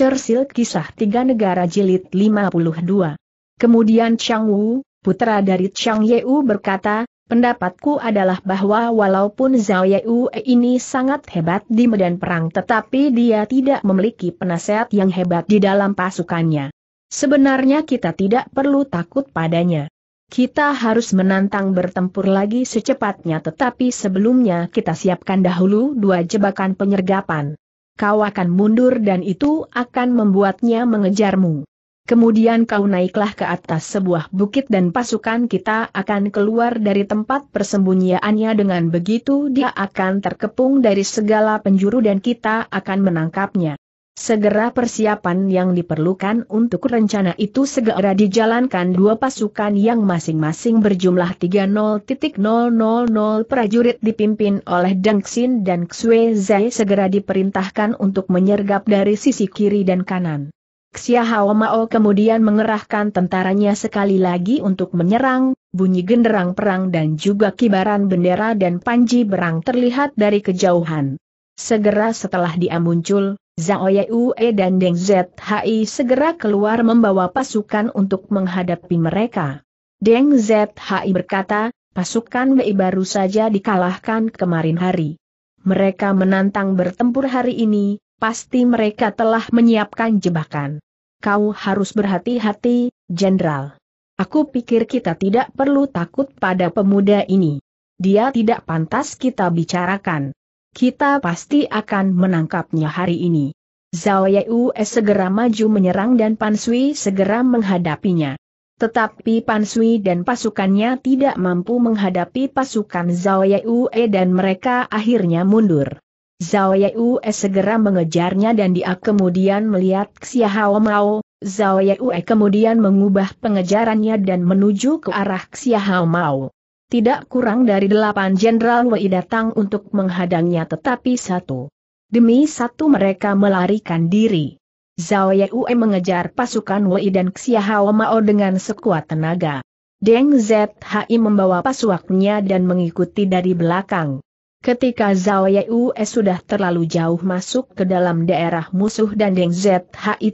Churchill Kisah Tiga Negara Jilid 52. Kemudian Chang Wu, putra dari Chang Yeu berkata, pendapatku adalah bahwa walaupun Zhao Yeu ini sangat hebat di medan perang tetapi dia tidak memiliki penasehat yang hebat di dalam pasukannya. Sebenarnya kita tidak perlu takut padanya. Kita harus menantang bertempur lagi secepatnya tetapi sebelumnya kita siapkan dahulu dua jebakan penyergapan kau akan mundur dan itu akan membuatnya mengejarmu. Kemudian kau naiklah ke atas sebuah bukit dan pasukan kita akan keluar dari tempat persembunyiannya dengan begitu dia akan terkepung dari segala penjuru dan kita akan menangkapnya. Segera persiapan yang diperlukan untuk rencana itu segera dijalankan dua pasukan yang masing-masing berjumlah 30.000 prajurit dipimpin oleh Deng Xin dan Xue Zai segera diperintahkan untuk menyergap dari sisi kiri dan kanan. Xia Hao Mao kemudian mengerahkan tentaranya sekali lagi untuk menyerang, bunyi genderang perang dan juga kibaran bendera dan panji berang terlihat dari kejauhan. Segera setelah dia muncul, Zhao Yue dan Deng Zhi segera keluar membawa pasukan untuk menghadapi mereka. Deng Zhi berkata, pasukan Mei baru saja dikalahkan kemarin hari. Mereka menantang bertempur hari ini, pasti mereka telah menyiapkan jebakan. Kau harus berhati-hati, Jenderal. Aku pikir kita tidak perlu takut pada pemuda ini. Dia tidak pantas kita bicarakan. Kita pasti akan menangkapnya hari ini. Zhao Yeus segera maju menyerang dan Pansui segera menghadapinya. Tetapi Pansui dan pasukannya tidak mampu menghadapi pasukan Zhao Yeue dan mereka akhirnya mundur. Zhao Yeue segera mengejarnya dan dia kemudian melihat Hao Mao, Zhao Yeue kemudian mengubah pengejarannya dan menuju ke arah Hao Mao. Tidak kurang dari delapan Jenderal Wei datang untuk menghadangnya tetapi satu. Demi satu mereka melarikan diri. Zhao Yue mengejar pasukan Wei dan Xiahao Mao dengan sekuat tenaga. Deng Zhi membawa pasuaknya dan mengikuti dari belakang. Ketika Zhao Yue sudah terlalu jauh masuk ke dalam daerah musuh dan Deng Zhi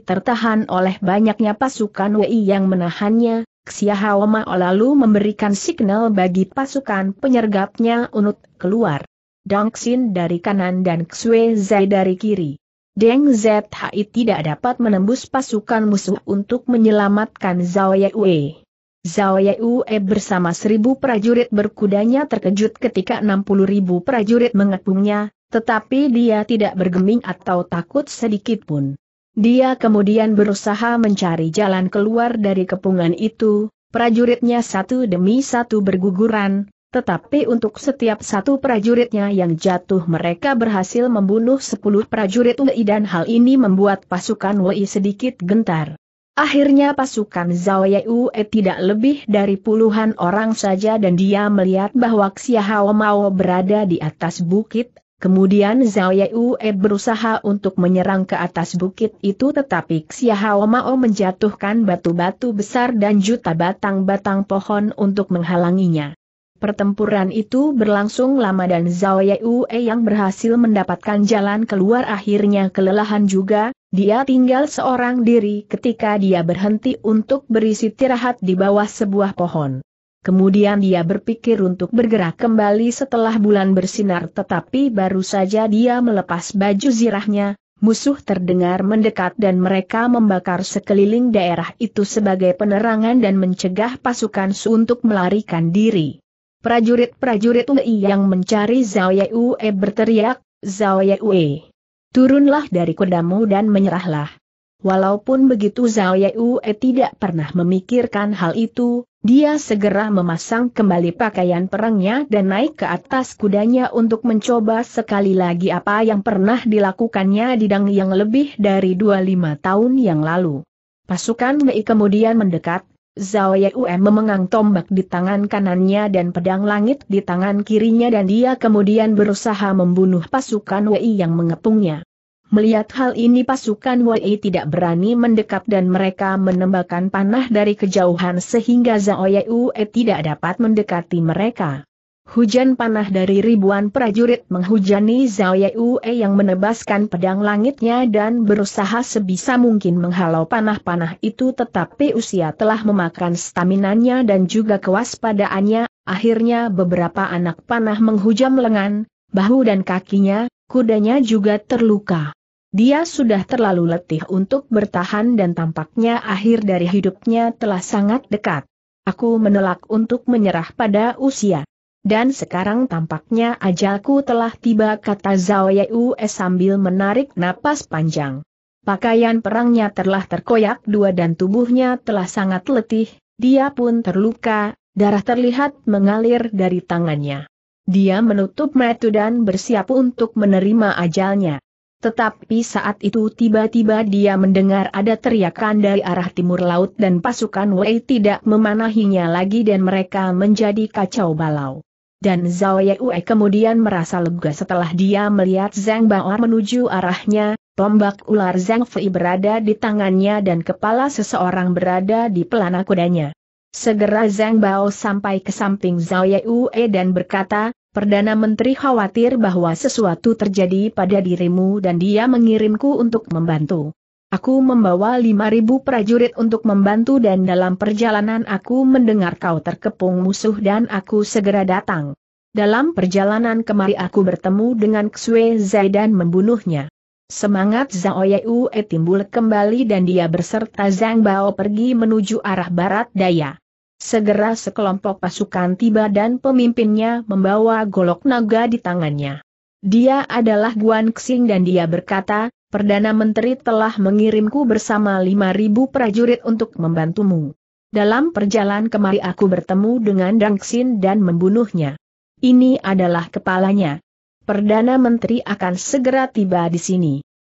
tertahan oleh banyaknya pasukan Wei yang menahannya, Xiahaoma Mao lalu memberikan signal bagi pasukan penyergapnya unut keluar. Dang Xin dari kanan dan Xue Zai dari kiri. Deng Zhai tidak dapat menembus pasukan musuh untuk menyelamatkan Zhao Yue. Zhao Yue bersama seribu prajurit berkudanya terkejut ketika enam puluh ribu prajurit mengepungnya, tetapi dia tidak bergeming atau takut sedikit pun. Dia kemudian berusaha mencari jalan keluar dari kepungan itu, prajuritnya satu demi satu berguguran, tetapi untuk setiap satu prajuritnya yang jatuh mereka berhasil membunuh sepuluh prajurit Wei dan hal ini membuat pasukan Wei sedikit gentar. Akhirnya pasukan Zhao Yue tidak lebih dari puluhan orang saja dan dia melihat bahwa Xiahao Mao berada di atas bukit, Kemudian Zhao Yue berusaha untuk menyerang ke atas bukit itu tetapi Xia Mao menjatuhkan batu-batu besar dan juta batang-batang pohon untuk menghalanginya. Pertempuran itu berlangsung lama dan Zhao Yue yang berhasil mendapatkan jalan keluar akhirnya kelelahan juga, dia tinggal seorang diri ketika dia berhenti untuk beristirahat di bawah sebuah pohon. Kemudian dia berpikir untuk bergerak kembali setelah bulan bersinar tetapi baru saja dia melepas baju zirahnya, musuh terdengar mendekat dan mereka membakar sekeliling daerah itu sebagai penerangan dan mencegah pasukan Su untuk melarikan diri. Prajurit-prajurit Ui yang mencari Zhao Yue berteriak, Zhao Yue, turunlah dari kudamu dan menyerahlah. Walaupun begitu Zhao Yue tidak pernah memikirkan hal itu, dia segera memasang kembali pakaian perangnya dan naik ke atas kudanya untuk mencoba sekali lagi apa yang pernah dilakukannya di Dang yang lebih dari 25 tahun yang lalu. Pasukan Mei kemudian mendekat, Zhao Yue memegang tombak di tangan kanannya dan pedang langit di tangan kirinya dan dia kemudian berusaha membunuh pasukan Wei yang mengepungnya. Melihat hal ini pasukan Wei tidak berani mendekat dan mereka menembakkan panah dari kejauhan sehingga Zhao Yue tidak dapat mendekati mereka. Hujan panah dari ribuan prajurit menghujani Zhao Yue yang menebaskan pedang langitnya dan berusaha sebisa mungkin menghalau panah-panah itu tetapi usia telah memakan staminanya dan juga kewaspadaannya, akhirnya beberapa anak panah menghujam lengan, bahu dan kakinya, kudanya juga terluka. Dia sudah terlalu letih untuk bertahan dan tampaknya akhir dari hidupnya telah sangat dekat. Aku menolak untuk menyerah pada usia. Dan sekarang tampaknya ajalku telah tiba kata Zhao Yue sambil menarik napas panjang. Pakaian perangnya telah terkoyak dua dan tubuhnya telah sangat letih, dia pun terluka, darah terlihat mengalir dari tangannya. Dia menutup metu dan bersiap untuk menerima ajalnya. Tetapi saat itu tiba-tiba dia mendengar ada teriakan dari arah timur laut dan pasukan Wei tidak memanahinya lagi dan mereka menjadi kacau balau. Dan Zhao Yue kemudian merasa lega setelah dia melihat Zhang Bao menuju arahnya, tombak ular Zhang Fei berada di tangannya dan kepala seseorang berada di pelana kudanya. Segera Zhang Bao sampai ke samping Zhao Yue dan berkata, Perdana Menteri khawatir bahwa sesuatu terjadi pada dirimu dan dia mengirimku untuk membantu. Aku membawa 5.000 prajurit untuk membantu dan dalam perjalanan aku mendengar kau terkepung musuh dan aku segera datang. Dalam perjalanan kemari aku bertemu dengan Xue Zai dan membunuhnya. Semangat Zhao Yue timbul kembali dan dia berserta Zhang Bao pergi menuju arah barat daya. Segera sekelompok pasukan tiba dan pemimpinnya membawa golok naga di tangannya. Dia adalah Guan Xing dan dia berkata, Perdana Menteri telah mengirimku bersama 5.000 prajurit untuk membantumu. Dalam perjalanan kemari aku bertemu dengan Dang Xin dan membunuhnya. Ini adalah kepalanya. Perdana Menteri akan segera tiba di sini.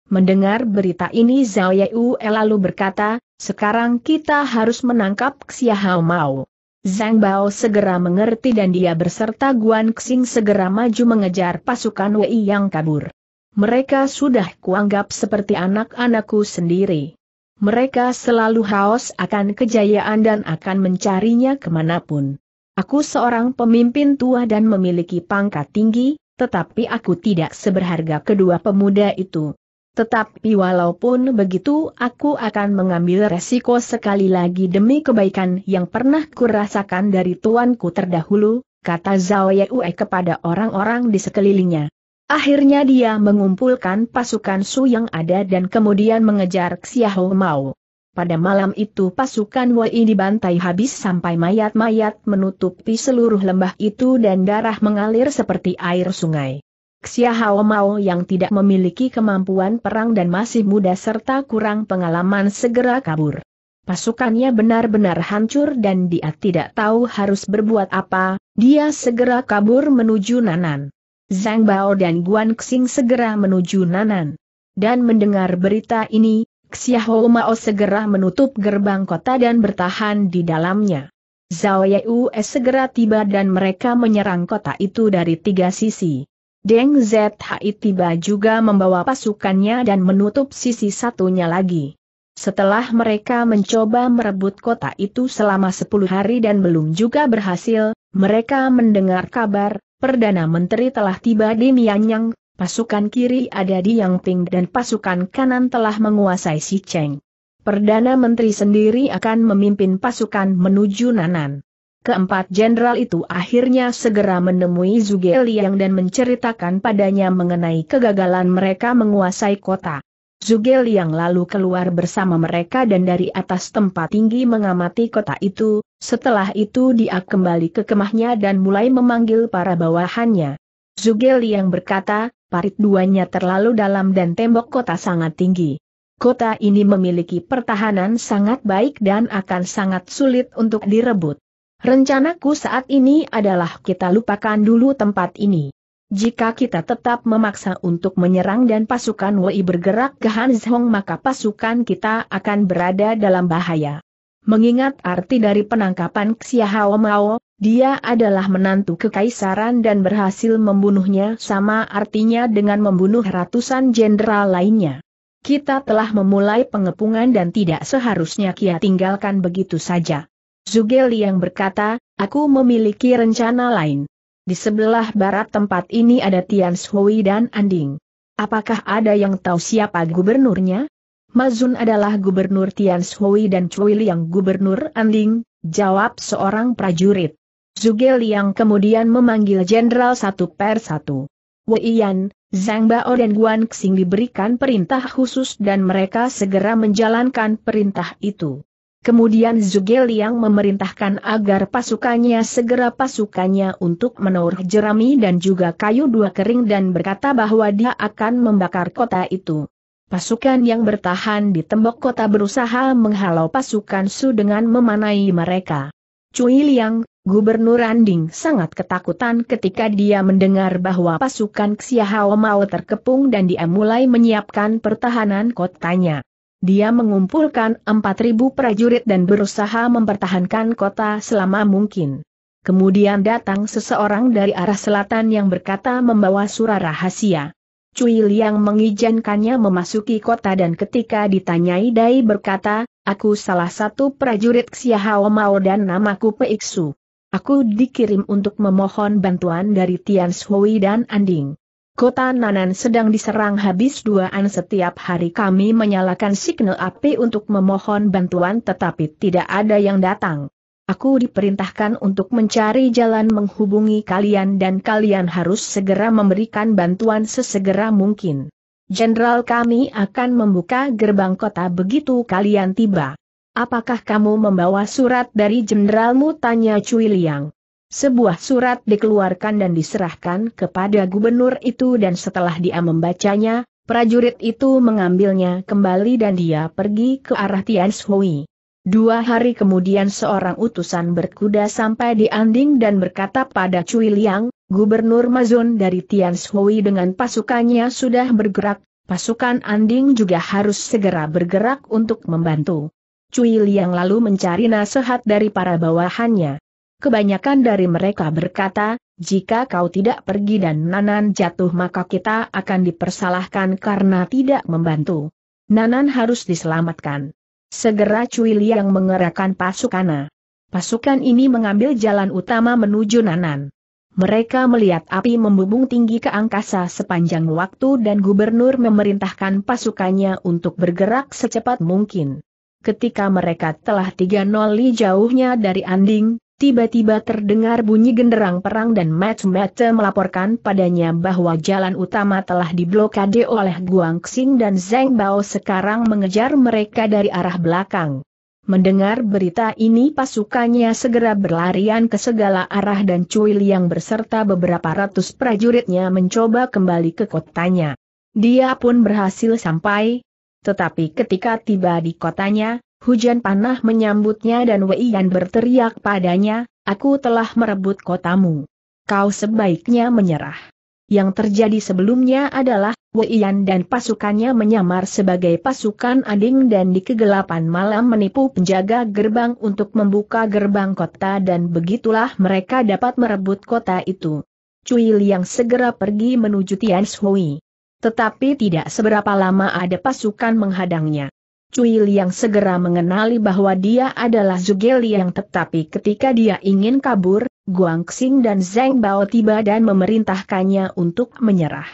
Mendengar berita ini Zhao Yeu lalu berkata, sekarang kita harus menangkap Xiahao Mao. Zhang Bao segera mengerti dan dia berserta Guan Xing segera maju mengejar pasukan Wei yang kabur. Mereka sudah kuanggap seperti anak-anakku sendiri. Mereka selalu haus akan kejayaan dan akan mencarinya kemanapun. Aku seorang pemimpin tua dan memiliki pangkat tinggi, tetapi aku tidak seberharga kedua pemuda itu. Tetapi walaupun begitu aku akan mengambil resiko sekali lagi demi kebaikan yang pernah kurasakan dari tuanku terdahulu, kata Zhao Yue kepada orang-orang di sekelilingnya. Akhirnya dia mengumpulkan pasukan Su yang ada dan kemudian mengejar Xiao Mao. Pada malam itu pasukan Wei dibantai habis sampai mayat-mayat menutupi seluruh lembah itu dan darah mengalir seperti air sungai. Xia Hao Mao yang tidak memiliki kemampuan perang dan masih muda serta kurang pengalaman segera kabur. Pasukannya benar-benar hancur dan dia tidak tahu harus berbuat apa, dia segera kabur menuju Nanan. Zhang Bao dan Guan Xing segera menuju Nanan. Dan mendengar berita ini, Xiahou Mao segera menutup gerbang kota dan bertahan di dalamnya. Zhao Yue segera tiba dan mereka menyerang kota itu dari tiga sisi. Deng Zhi tiba juga membawa pasukannya dan menutup sisi satunya lagi. Setelah mereka mencoba merebut kota itu selama 10 hari dan belum juga berhasil, mereka mendengar kabar, Perdana Menteri telah tiba di Mianyang, pasukan kiri ada di Yangping dan pasukan kanan telah menguasai Si Cheng. Perdana Menteri sendiri akan memimpin pasukan menuju Nanan. Keempat jenderal itu akhirnya segera menemui Zuge Liang dan menceritakan padanya mengenai kegagalan mereka menguasai kota. Zuge Liang lalu keluar bersama mereka dan dari atas tempat tinggi mengamati kota itu, setelah itu dia kembali ke kemahnya dan mulai memanggil para bawahannya. Zuge Liang berkata, parit duanya terlalu dalam dan tembok kota sangat tinggi. Kota ini memiliki pertahanan sangat baik dan akan sangat sulit untuk direbut. Rencanaku saat ini adalah kita lupakan dulu tempat ini. Jika kita tetap memaksa untuk menyerang dan pasukan Wei bergerak ke Hanzhong maka pasukan kita akan berada dalam bahaya. Mengingat arti dari penangkapan Hao Mao, dia adalah menantu kekaisaran dan berhasil membunuhnya sama artinya dengan membunuh ratusan jenderal lainnya. Kita telah memulai pengepungan dan tidak seharusnya Kia tinggalkan begitu saja. Zugel yang berkata, aku memiliki rencana lain. Di sebelah barat tempat ini ada Tian Shui dan Anding. Apakah ada yang tahu siapa gubernurnya? Mazun adalah gubernur Tian Shui dan Cui Liang gubernur Anding, jawab seorang prajurit. Zugel yang kemudian memanggil jenderal satu per satu. Yan, Zhang Bao dan Guan Xing diberikan perintah khusus dan mereka segera menjalankan perintah itu. Kemudian Zugel Liang memerintahkan agar pasukannya segera pasukannya untuk menaruh jerami dan juga kayu dua kering dan berkata bahwa dia akan membakar kota itu. Pasukan yang bertahan di tembok kota berusaha menghalau pasukan Su dengan memanai mereka. Cui Liang, Gubernur Anding sangat ketakutan ketika dia mendengar bahwa pasukan Xiahao Mao terkepung dan dia mulai menyiapkan pertahanan kotanya. Dia mengumpulkan 4.000 prajurit dan berusaha mempertahankan kota selama mungkin. Kemudian datang seseorang dari arah selatan yang berkata membawa surat rahasia. Cui Liang mengizinkannya memasuki kota dan ketika ditanyai Dai berkata, aku salah satu prajurit Hao Mao dan namaku Peiksu. Aku dikirim untuk memohon bantuan dari Tian Shui dan Anding. Kota Nanan sedang diserang habis duaan setiap hari kami menyalakan signal api untuk memohon bantuan tetapi tidak ada yang datang. Aku diperintahkan untuk mencari jalan menghubungi kalian dan kalian harus segera memberikan bantuan sesegera mungkin. Jenderal kami akan membuka gerbang kota begitu kalian tiba. Apakah kamu membawa surat dari jenderalmu? Tanya Cui Liang. Sebuah surat dikeluarkan dan diserahkan kepada gubernur itu dan setelah dia membacanya, prajurit itu mengambilnya kembali dan dia pergi ke arah Tian Shui. Dua hari kemudian seorang utusan berkuda sampai di Anding dan berkata pada Cui Liang, Gubernur Mazun dari Tian Shui dengan pasukannya sudah bergerak, pasukan Anding juga harus segera bergerak untuk membantu. Cui Liang lalu mencari nasihat dari para bawahannya. Kebanyakan dari mereka berkata, jika kau tidak pergi dan Nanan jatuh maka kita akan dipersalahkan karena tidak membantu. Nanan harus diselamatkan. Segera Cui Liang mengerahkan pasukannya. Pasukan ini mengambil jalan utama menuju Nanan. Mereka melihat api membumbung tinggi ke angkasa sepanjang waktu dan gubernur memerintahkan pasukannya untuk bergerak secepat mungkin. Ketika mereka telah 3 nol li jauhnya dari Anding, tiba-tiba terdengar bunyi genderang perang dan match-match melaporkan padanya bahwa jalan utama telah diblokade oleh Guangxing dan Zeng Bao sekarang mengejar mereka dari arah belakang. Mendengar berita ini pasukannya segera berlarian ke segala arah dan Cui Liang berserta beberapa ratus prajuritnya mencoba kembali ke kotanya. Dia pun berhasil sampai, tetapi ketika tiba di kotanya, Hujan panah menyambutnya dan Wei Yan berteriak padanya, aku telah merebut kotamu. Kau sebaiknya menyerah. Yang terjadi sebelumnya adalah, Wei Yan dan pasukannya menyamar sebagai pasukan ading dan di kegelapan malam menipu penjaga gerbang untuk membuka gerbang kota dan begitulah mereka dapat merebut kota itu. Cui Liang segera pergi menuju Tian Shui. Tetapi tidak seberapa lama ada pasukan menghadangnya. Cui Liang segera mengenali bahwa dia adalah Zhuge Liang tetapi ketika dia ingin kabur, Guang Xing dan Zeng Bao tiba dan memerintahkannya untuk menyerah.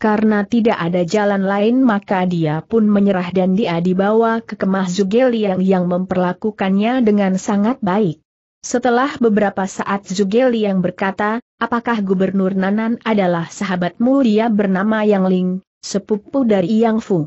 Karena tidak ada jalan lain maka dia pun menyerah dan dia dibawa ke kemah Zhuge Liang yang memperlakukannya dengan sangat baik. Setelah beberapa saat Zhuge Liang berkata, apakah Gubernur Nanan adalah sahabatmu dia bernama Yang Ling, sepupu dari Yang Fu.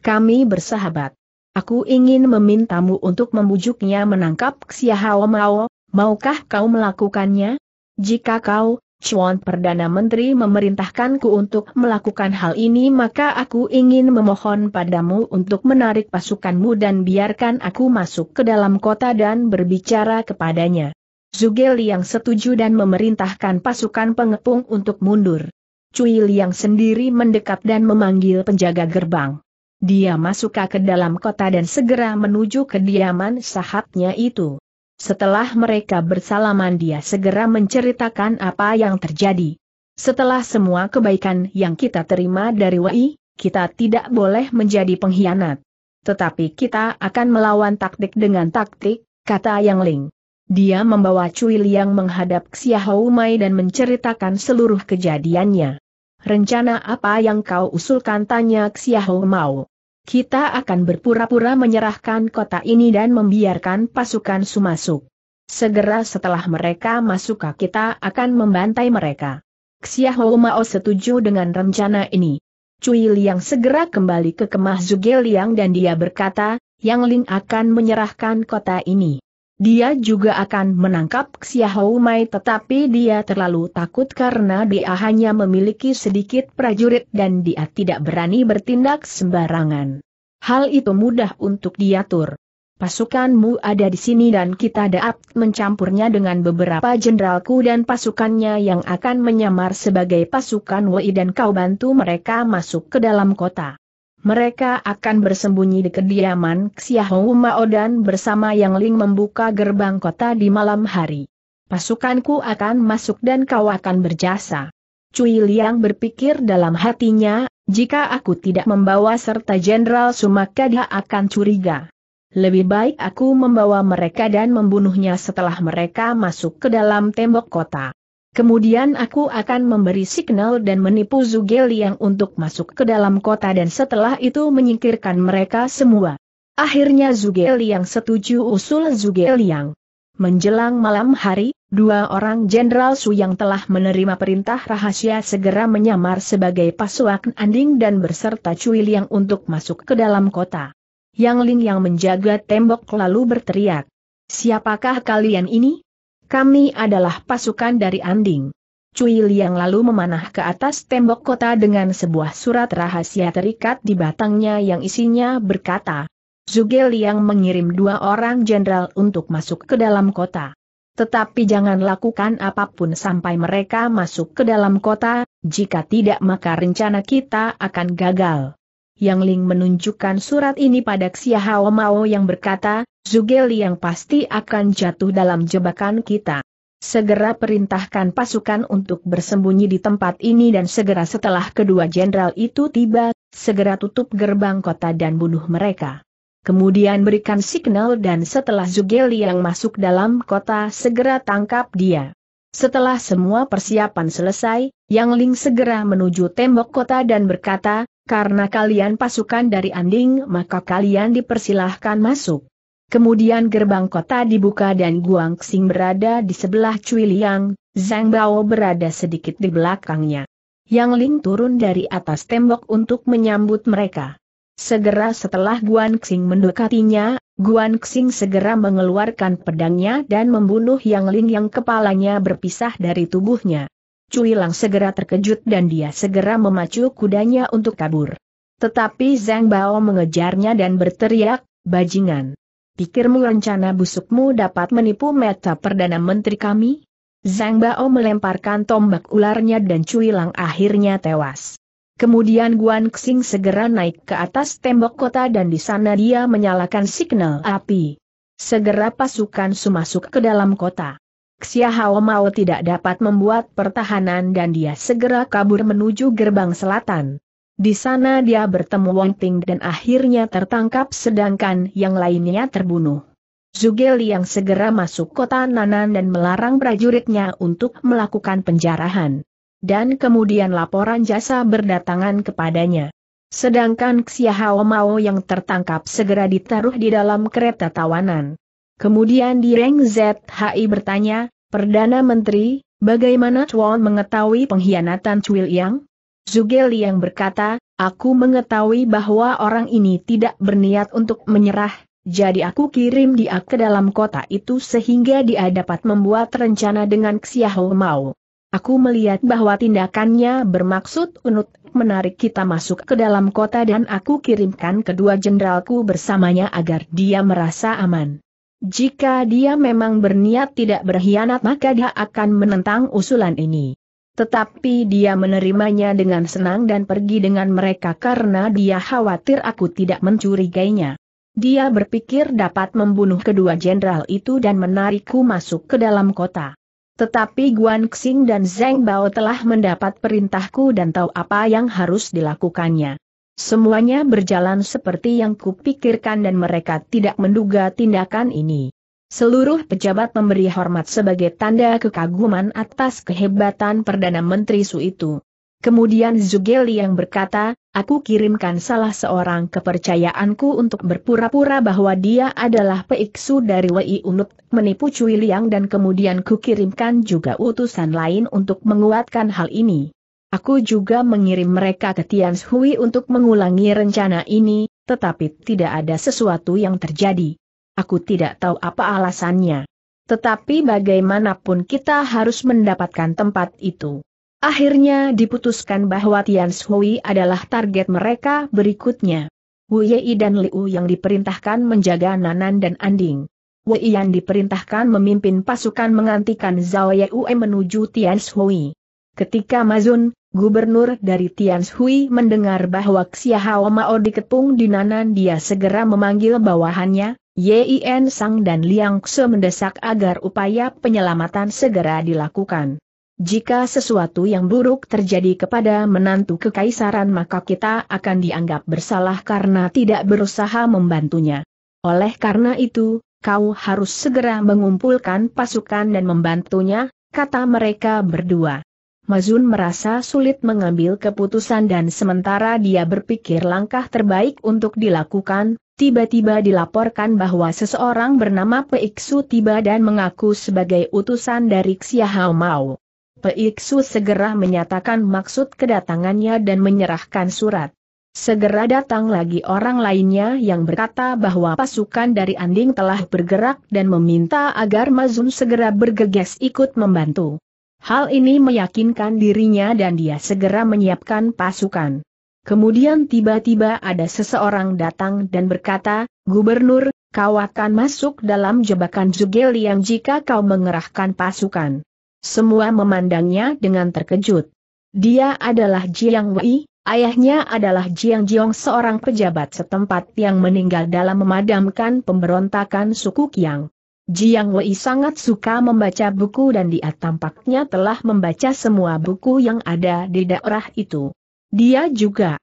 Kami bersahabat. Aku ingin memintamu untuk membujuknya menangkap Xia Hao Mao, maukah kau melakukannya? Jika kau, Chuan Perdana Menteri memerintahkanku untuk melakukan hal ini maka aku ingin memohon padamu untuk menarik pasukanmu dan biarkan aku masuk ke dalam kota dan berbicara kepadanya. Zhuge Liang setuju dan memerintahkan pasukan pengepung untuk mundur. Cui Liang sendiri mendekat dan memanggil penjaga gerbang. Dia masuk ke dalam kota dan segera menuju kediaman sahabatnya itu. Setelah mereka bersalaman dia segera menceritakan apa yang terjadi. Setelah semua kebaikan yang kita terima dari Wei, kita tidak boleh menjadi pengkhianat. Tetapi kita akan melawan taktik dengan taktik, kata Yang Ling. Dia membawa Cui Liang menghadap Xiahou Mai dan menceritakan seluruh kejadiannya. Rencana apa yang kau usulkan tanya Xiao Mao. Kita akan berpura-pura menyerahkan kota ini dan membiarkan pasukan Su masuk. Segera setelah mereka masuk kita akan membantai mereka. Xiao Mao setuju dengan rencana ini. Cui Liang segera kembali ke kemah Zuge Liang dan dia berkata, Yang Ling akan menyerahkan kota ini. Dia juga akan menangkap Xiahou Mai tetapi dia terlalu takut karena dia hanya memiliki sedikit prajurit dan dia tidak berani bertindak sembarangan. Hal itu mudah untuk diatur. Pasukanmu ada di sini dan kita dapat mencampurnya dengan beberapa jenderalku dan pasukannya yang akan menyamar sebagai pasukan Wei dan kau bantu mereka masuk ke dalam kota. Mereka akan bersembunyi di kediaman Xiahou Mao dan bersama Yang Ling membuka gerbang kota di malam hari. Pasukanku akan masuk dan kau akan berjasa. Cui Liang berpikir dalam hatinya, jika aku tidak membawa serta Jenderal Sumaka dia akan curiga. Lebih baik aku membawa mereka dan membunuhnya setelah mereka masuk ke dalam tembok kota. Kemudian aku akan memberi signal dan menipu Zuge Liang untuk masuk ke dalam kota dan setelah itu menyingkirkan mereka semua. Akhirnya Zuge Liang setuju usul Zuge Liang. Menjelang malam hari, dua orang Jenderal Su yang telah menerima perintah rahasia segera menyamar sebagai pasukan Anding dan berserta Cui Liang untuk masuk ke dalam kota. Yang Ling yang menjaga tembok lalu berteriak. Siapakah kalian ini? Kami adalah pasukan dari Anding. Cui Liang lalu memanah ke atas tembok kota dengan sebuah surat rahasia terikat di batangnya yang isinya berkata, Zugel Liang mengirim dua orang jenderal untuk masuk ke dalam kota. Tetapi jangan lakukan apapun sampai mereka masuk ke dalam kota, jika tidak maka rencana kita akan gagal. Yang Ling menunjukkan surat ini pada Xiahao Mao yang berkata, Zugeli yang pasti akan jatuh dalam jebakan kita. Segera perintahkan pasukan untuk bersembunyi di tempat ini dan segera setelah kedua jenderal itu tiba, segera tutup gerbang kota dan bunuh mereka. Kemudian berikan signal dan setelah Zugeli yang masuk dalam kota segera tangkap dia. Setelah semua persiapan selesai, Yang Ling segera menuju tembok kota dan berkata, karena kalian pasukan dari Anding maka kalian dipersilahkan masuk. Kemudian gerbang kota dibuka dan Guang Xing berada di sebelah Cui Liang, Zhang Bao berada sedikit di belakangnya. Yang Ling turun dari atas tembok untuk menyambut mereka. Segera setelah Guan Xing mendekatinya, Guan Xing segera mengeluarkan pedangnya dan membunuh Yang Ling yang kepalanya berpisah dari tubuhnya. Cui Lang segera terkejut dan dia segera memacu kudanya untuk kabur. Tetapi Zhang Bao mengejarnya dan berteriak, Bajingan! Pikirmu rencana busukmu dapat menipu meta Perdana Menteri kami? Zhang Bao melemparkan tombak ularnya dan Cui Lang akhirnya tewas. Kemudian Guan Xing segera naik ke atas tembok kota dan di sana dia menyalakan signal api. Segera pasukan Su masuk ke dalam kota. Xia Hao Mao tidak dapat membuat pertahanan dan dia segera kabur menuju gerbang selatan. Di sana dia bertemu Wang Ting dan akhirnya tertangkap sedangkan yang lainnya terbunuh. Zugel yang segera masuk kota Nanan dan melarang prajuritnya untuk melakukan penjarahan dan kemudian laporan jasa berdatangan kepadanya. Sedangkan Xia Hao Mao yang tertangkap segera ditaruh di dalam kereta tawanan. Kemudian di Reng ZHI bertanya, Perdana Menteri, bagaimana Chuan mengetahui pengkhianatan Cui Yang? Zhuge Liang berkata, aku mengetahui bahwa orang ini tidak berniat untuk menyerah, jadi aku kirim dia ke dalam kota itu sehingga dia dapat membuat rencana dengan Xia Hao Mao. Aku melihat bahwa tindakannya bermaksud untuk menarik kita masuk ke dalam kota dan aku kirimkan kedua jenderalku bersamanya agar dia merasa aman. Jika dia memang berniat tidak berkhianat maka dia akan menentang usulan ini. Tetapi dia menerimanya dengan senang dan pergi dengan mereka karena dia khawatir aku tidak mencurigainya. Dia berpikir dapat membunuh kedua jenderal itu dan menarikku masuk ke dalam kota. Tetapi Guan Xing dan Zheng Bao telah mendapat perintahku dan tahu apa yang harus dilakukannya. Semuanya berjalan seperti yang kupikirkan dan mereka tidak menduga tindakan ini. Seluruh pejabat memberi hormat sebagai tanda kekaguman atas kehebatan Perdana Menteri Su itu. Kemudian Zhuge Liang berkata, Aku kirimkan salah seorang kepercayaanku untuk berpura-pura bahwa dia adalah peiksu dari Wei Unut, menipu Cui Liang dan kemudian kukirimkan juga utusan lain untuk menguatkan hal ini. Aku juga mengirim mereka ke Tian Hui untuk mengulangi rencana ini, tetapi tidak ada sesuatu yang terjadi. Aku tidak tahu apa alasannya. Tetapi bagaimanapun kita harus mendapatkan tempat itu. Akhirnya diputuskan bahwa Tian Shui adalah target mereka berikutnya. Wu Yei dan Liu yang diperintahkan menjaga Nanan dan Anding. Wu Yan diperintahkan memimpin pasukan mengantikan Zhao Yue menuju Tian Shui. Ketika Mazun, gubernur dari Tian Shui mendengar bahwa Xia Hao Mao dikepung di Nanan dia segera memanggil bawahannya, Yin, Sang dan Liang Xe mendesak agar upaya penyelamatan segera dilakukan. Jika sesuatu yang buruk terjadi kepada menantu kekaisaran maka kita akan dianggap bersalah karena tidak berusaha membantunya. Oleh karena itu, kau harus segera mengumpulkan pasukan dan membantunya, kata mereka berdua. Mazun merasa sulit mengambil keputusan dan sementara dia berpikir langkah terbaik untuk dilakukan, tiba-tiba dilaporkan bahwa seseorang bernama Peiksu tiba dan mengaku sebagai utusan dari Xiahao Mao. Peiksu segera menyatakan maksud kedatangannya dan menyerahkan surat. Segera datang lagi orang lainnya yang berkata bahwa pasukan dari Anding telah bergerak dan meminta agar Mazun segera bergegas ikut membantu. Hal ini meyakinkan dirinya dan dia segera menyiapkan pasukan. Kemudian tiba-tiba ada seseorang datang dan berkata, Gubernur, kau akan masuk dalam jebakan Zugel yang jika kau mengerahkan pasukan. Semua memandangnya dengan terkejut. Dia adalah Jiang Wei, ayahnya adalah Jiang Jiong seorang pejabat setempat yang meninggal dalam memadamkan pemberontakan suku Qiang. Jiang Wei sangat suka membaca buku dan dia tampaknya telah membaca semua buku yang ada di daerah itu. Dia juga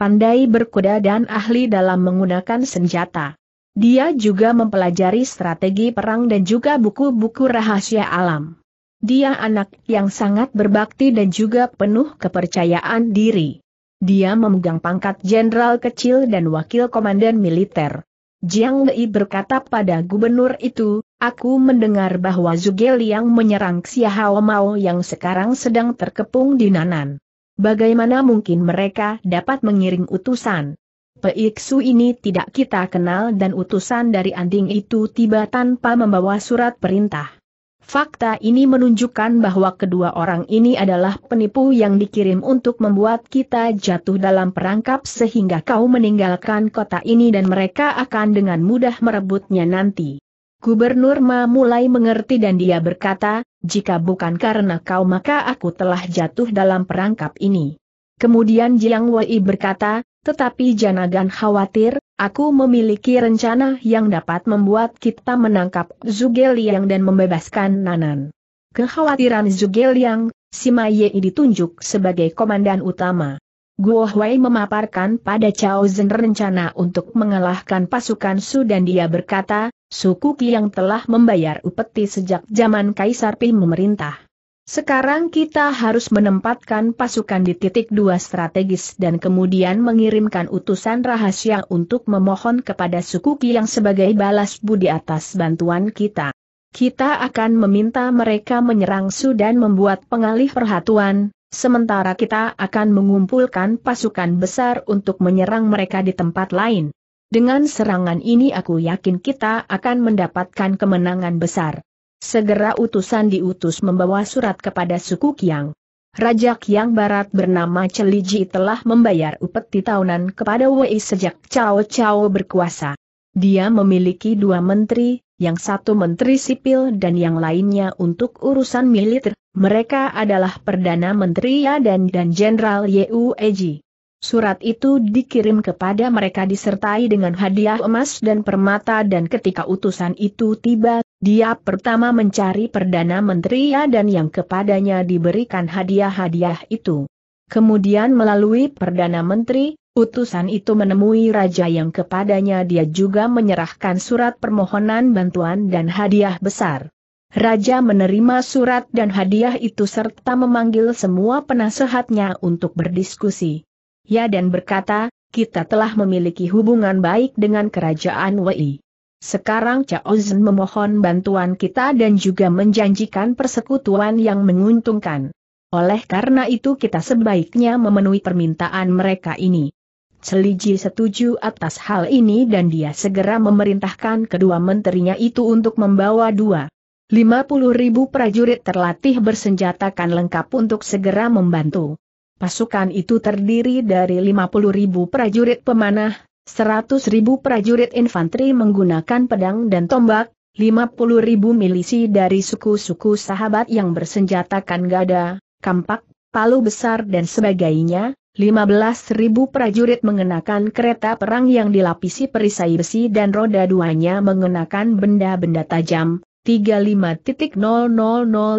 pandai berkuda dan ahli dalam menggunakan senjata. Dia juga mempelajari strategi perang dan juga buku-buku rahasia alam. Dia anak yang sangat berbakti dan juga penuh kepercayaan diri. Dia memegang pangkat jenderal kecil dan wakil komandan militer. Jiang Wei berkata pada gubernur itu, Aku mendengar bahwa Zugel yang menyerang Xiahao Mao yang sekarang sedang terkepung di Nanan. Bagaimana mungkin mereka dapat mengiring utusan? Peiksu ini tidak kita kenal dan utusan dari Anding itu tiba tanpa membawa surat perintah. Fakta ini menunjukkan bahwa kedua orang ini adalah penipu yang dikirim untuk membuat kita jatuh dalam perangkap sehingga kau meninggalkan kota ini dan mereka akan dengan mudah merebutnya nanti. Gubernur Ma mulai mengerti dan dia berkata, jika bukan karena kau maka aku telah jatuh dalam perangkap ini. Kemudian Jiang Wei berkata, tetapi Janagan khawatir, aku memiliki rencana yang dapat membuat kita menangkap Zugeliang dan membebaskan Nanan. Kekhawatiran Zugeliang, Sima Yei ditunjuk sebagai komandan utama. Guo Hui memaparkan pada Chao Zhen rencana untuk mengalahkan pasukan Su dan dia berkata, suku Qi yang telah membayar upeti sejak zaman Kaisar Pi memerintah. Sekarang kita harus menempatkan pasukan di titik dua strategis dan kemudian mengirimkan utusan rahasia untuk memohon kepada suku Ki yang sebagai balas budi atas bantuan kita. Kita akan meminta mereka menyerang Su dan membuat pengalih perhatuan, sementara kita akan mengumpulkan pasukan besar untuk menyerang mereka di tempat lain. Dengan serangan ini aku yakin kita akan mendapatkan kemenangan besar. Segera utusan diutus membawa surat kepada suku Kiang. Raja Kiang Barat bernama Celiji telah membayar upeti tahunan kepada Wei sejak Cao Cao berkuasa. Dia memiliki dua menteri, yang satu menteri sipil dan yang lainnya untuk urusan militer. Mereka adalah Perdana Menteri Ya dan Jenderal Yeu Eji. Surat itu dikirim kepada mereka disertai dengan hadiah emas dan permata dan ketika utusan itu tiba, dia pertama mencari Perdana Menteri ya dan yang kepadanya diberikan hadiah-hadiah itu. Kemudian melalui Perdana Menteri, utusan itu menemui raja yang kepadanya dia juga menyerahkan surat permohonan bantuan dan hadiah besar. Raja menerima surat dan hadiah itu serta memanggil semua penasehatnya untuk berdiskusi. Ya dan berkata, kita telah memiliki hubungan baik dengan kerajaan Wei. Sekarang Cao Zhen memohon bantuan kita dan juga menjanjikan persekutuan yang menguntungkan. Oleh karena itu kita sebaiknya memenuhi permintaan mereka ini. Celiji setuju atas hal ini dan dia segera memerintahkan kedua menterinya itu untuk membawa dua. 50 ribu prajurit terlatih bersenjatakan lengkap untuk segera membantu. Pasukan itu terdiri dari 50 ribu prajurit pemanah, Seratus ribu prajurit infanteri menggunakan pedang dan tombak, lima puluh ribu milisi dari suku-suku sahabat yang bersenjatakan gada, kampak, palu besar dan sebagainya, lima belas ribu prajurit mengenakan kereta perang yang dilapisi perisai besi dan roda duanya mengenakan benda-benda tajam, 35.000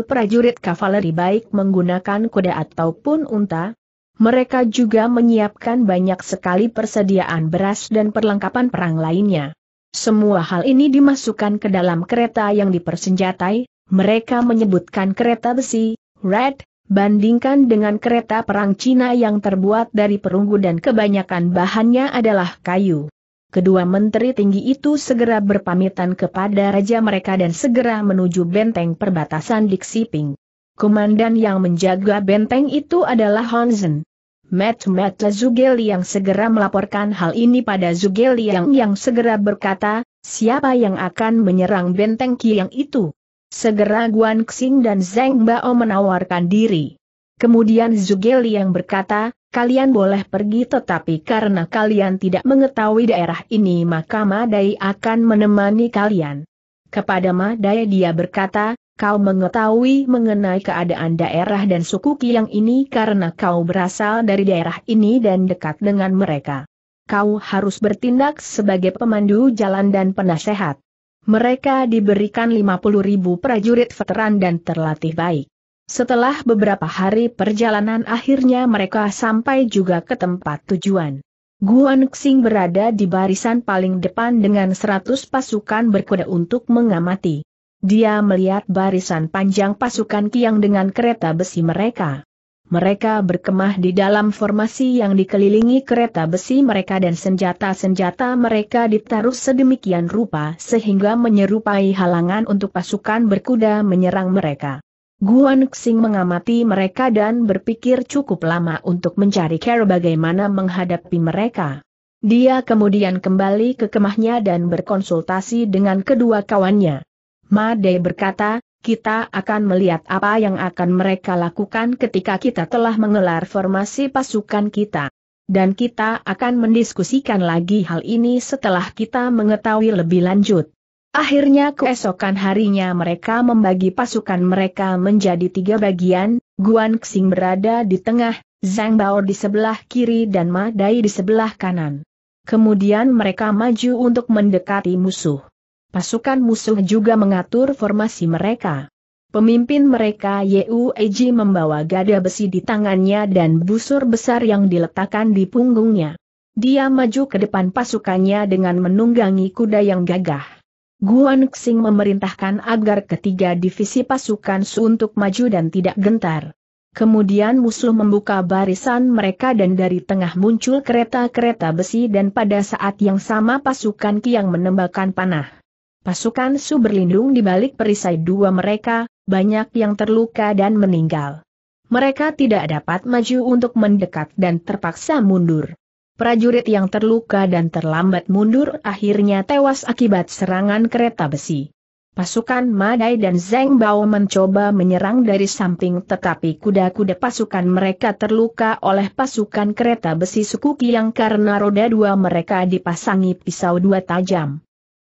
prajurit kavaleri baik menggunakan kuda ataupun unta, mereka juga menyiapkan banyak sekali persediaan beras dan perlengkapan perang lainnya. Semua hal ini dimasukkan ke dalam kereta yang dipersenjatai, mereka menyebutkan kereta besi, red, bandingkan dengan kereta perang Cina yang terbuat dari perunggu dan kebanyakan bahannya adalah kayu. Kedua menteri tinggi itu segera berpamitan kepada raja mereka dan segera menuju benteng perbatasan Xiping. Komandan yang menjaga benteng itu adalah Honzen. Met Met Zugeli yang segera melaporkan hal ini pada Zugeli yang yang segera berkata, siapa yang akan menyerang benteng Kiang itu? Segera Guan Xing dan Zeng Bao menawarkan diri. Kemudian Zugeli yang berkata, kalian boleh pergi tetapi karena kalian tidak mengetahui daerah ini maka Madai akan menemani kalian. Kepada Madai dia berkata, Kau mengetahui mengenai keadaan daerah dan suku Kiang ini karena kau berasal dari daerah ini dan dekat dengan mereka. Kau harus bertindak sebagai pemandu jalan dan penasehat. Mereka diberikan 50 ribu prajurit veteran dan terlatih baik. Setelah beberapa hari perjalanan akhirnya mereka sampai juga ke tempat tujuan. Guan Xing berada di barisan paling depan dengan 100 pasukan berkuda untuk mengamati. Dia melihat barisan panjang pasukan Kiang dengan kereta besi mereka. Mereka berkemah di dalam formasi yang dikelilingi kereta besi mereka dan senjata-senjata mereka ditaruh sedemikian rupa sehingga menyerupai halangan untuk pasukan berkuda menyerang mereka. Guan Xing mengamati mereka dan berpikir cukup lama untuk mencari cara bagaimana menghadapi mereka. Dia kemudian kembali ke kemahnya dan berkonsultasi dengan kedua kawannya. Made berkata, kita akan melihat apa yang akan mereka lakukan ketika kita telah mengelar formasi pasukan kita. Dan kita akan mendiskusikan lagi hal ini setelah kita mengetahui lebih lanjut. Akhirnya keesokan harinya mereka membagi pasukan mereka menjadi tiga bagian, Guan Xing berada di tengah, Zhang Bao di sebelah kiri dan Ma Dai di sebelah kanan. Kemudian mereka maju untuk mendekati musuh. Pasukan musuh juga mengatur formasi mereka. Pemimpin mereka Yu Eji membawa gada besi di tangannya dan busur besar yang diletakkan di punggungnya. Dia maju ke depan pasukannya dengan menunggangi kuda yang gagah. Guan Xing memerintahkan agar ketiga divisi pasukan Su untuk maju dan tidak gentar. Kemudian musuh membuka barisan mereka dan dari tengah muncul kereta-kereta besi dan pada saat yang sama pasukan yang menembakkan panah. Pasukan Su berlindung di balik perisai dua mereka, banyak yang terluka dan meninggal. Mereka tidak dapat maju untuk mendekat dan terpaksa mundur. Prajurit yang terluka dan terlambat mundur akhirnya tewas akibat serangan kereta besi. Pasukan Madai dan Zeng Bao mencoba menyerang dari samping tetapi kuda-kuda pasukan mereka terluka oleh pasukan kereta besi suku Kiang karena roda dua mereka dipasangi pisau dua tajam.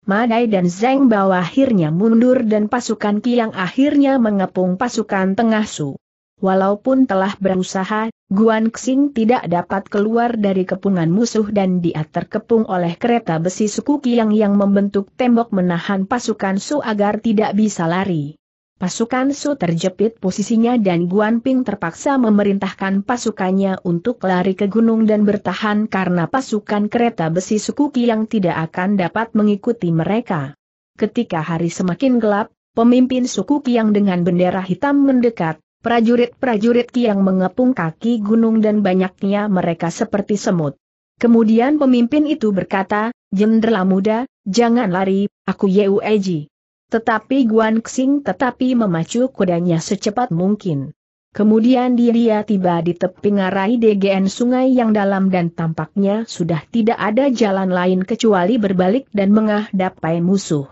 Madai dan Zeng Bao akhirnya mundur dan pasukan Kiang akhirnya mengepung pasukan tengah Su. Walaupun telah berusaha, Guan Xing tidak dapat keluar dari kepungan musuh dan dia terkepung oleh kereta besi suku Kiang yang membentuk tembok menahan pasukan Su agar tidak bisa lari. Pasukan Su terjepit posisinya dan Ping terpaksa memerintahkan pasukannya untuk lari ke gunung dan bertahan karena pasukan kereta besi Sukuki yang tidak akan dapat mengikuti mereka. Ketika hari semakin gelap, pemimpin suku yang dengan bendera hitam mendekat, prajurit-prajurit yang mengepung kaki gunung dan banyaknya mereka seperti semut. Kemudian pemimpin itu berkata, "Jenderal muda, jangan lari, aku Eji. Tetapi Guan Xing tetapi memacu kudanya secepat mungkin. Kemudian dia tiba di tepi ngarai DGN sungai yang dalam dan tampaknya sudah tidak ada jalan lain kecuali berbalik dan menghadapi musuh.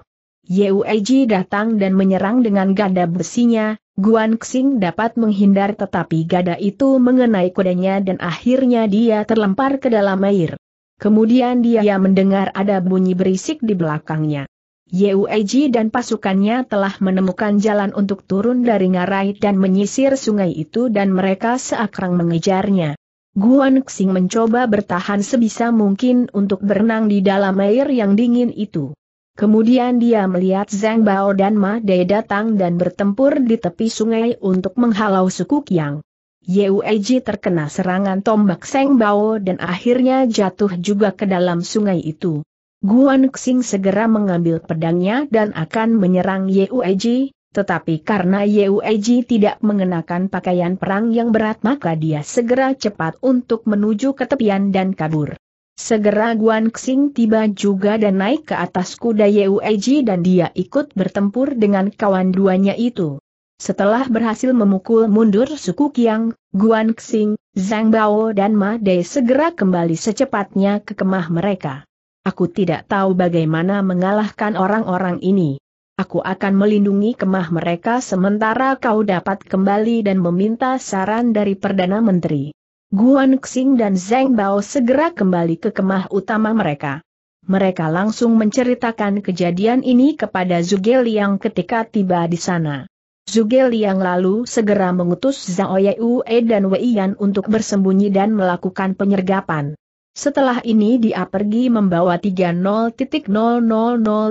Yueji datang dan menyerang dengan gada besinya, Guan Xing dapat menghindar tetapi gada itu mengenai kudanya dan akhirnya dia terlempar ke dalam air. Kemudian dia mendengar ada bunyi berisik di belakangnya. Yueji dan pasukannya telah menemukan jalan untuk turun dari ngarai dan menyisir sungai itu dan mereka seakrang mengejarnya. Guan Xing mencoba bertahan sebisa mungkin untuk berenang di dalam air yang dingin itu. Kemudian dia melihat Zhang Bao dan Ma Dei datang dan bertempur di tepi sungai untuk menghalau suku Qiang. Yueji terkena serangan tombak Zhang Bao dan akhirnya jatuh juga ke dalam sungai itu. Guan Xing segera mengambil pedangnya dan akan menyerang Yueji, tetapi karena Yueji tidak mengenakan pakaian perang yang berat maka dia segera cepat untuk menuju ke tepian dan kabur. Segera Guan Xing tiba juga dan naik ke atas kuda Yueji dan dia ikut bertempur dengan kawan duanya itu. Setelah berhasil memukul mundur suku Kiang, Guan Xing, Zhang Bao dan Ma Dei segera kembali secepatnya ke kemah mereka. Aku tidak tahu bagaimana mengalahkan orang-orang ini. Aku akan melindungi kemah mereka sementara kau dapat kembali dan meminta saran dari Perdana Menteri. Guan Xing dan Zeng Bao segera kembali ke kemah utama mereka. Mereka langsung menceritakan kejadian ini kepada Zuge Liang ketika tiba di sana. Zuge Liang lalu segera mengutus Zhao Yue dan Wei Yan untuk bersembunyi dan melakukan penyergapan. Setelah ini dia pergi membawa 30.000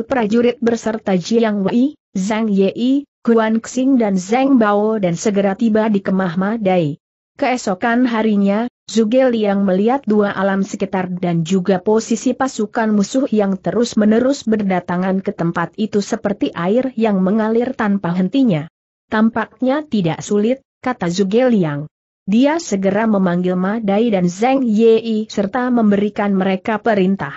prajurit berserta Jiang Wei, Zhang Yei, Guan Xing dan Zhang Bao dan segera tiba di Kemah Madai. Keesokan harinya, Zhuge Liang melihat dua alam sekitar dan juga posisi pasukan musuh yang terus-menerus berdatangan ke tempat itu seperti air yang mengalir tanpa hentinya. Tampaknya tidak sulit, kata Zhuge Liang. Dia segera memanggil Ma Dai dan Zeng Yi serta memberikan mereka perintah.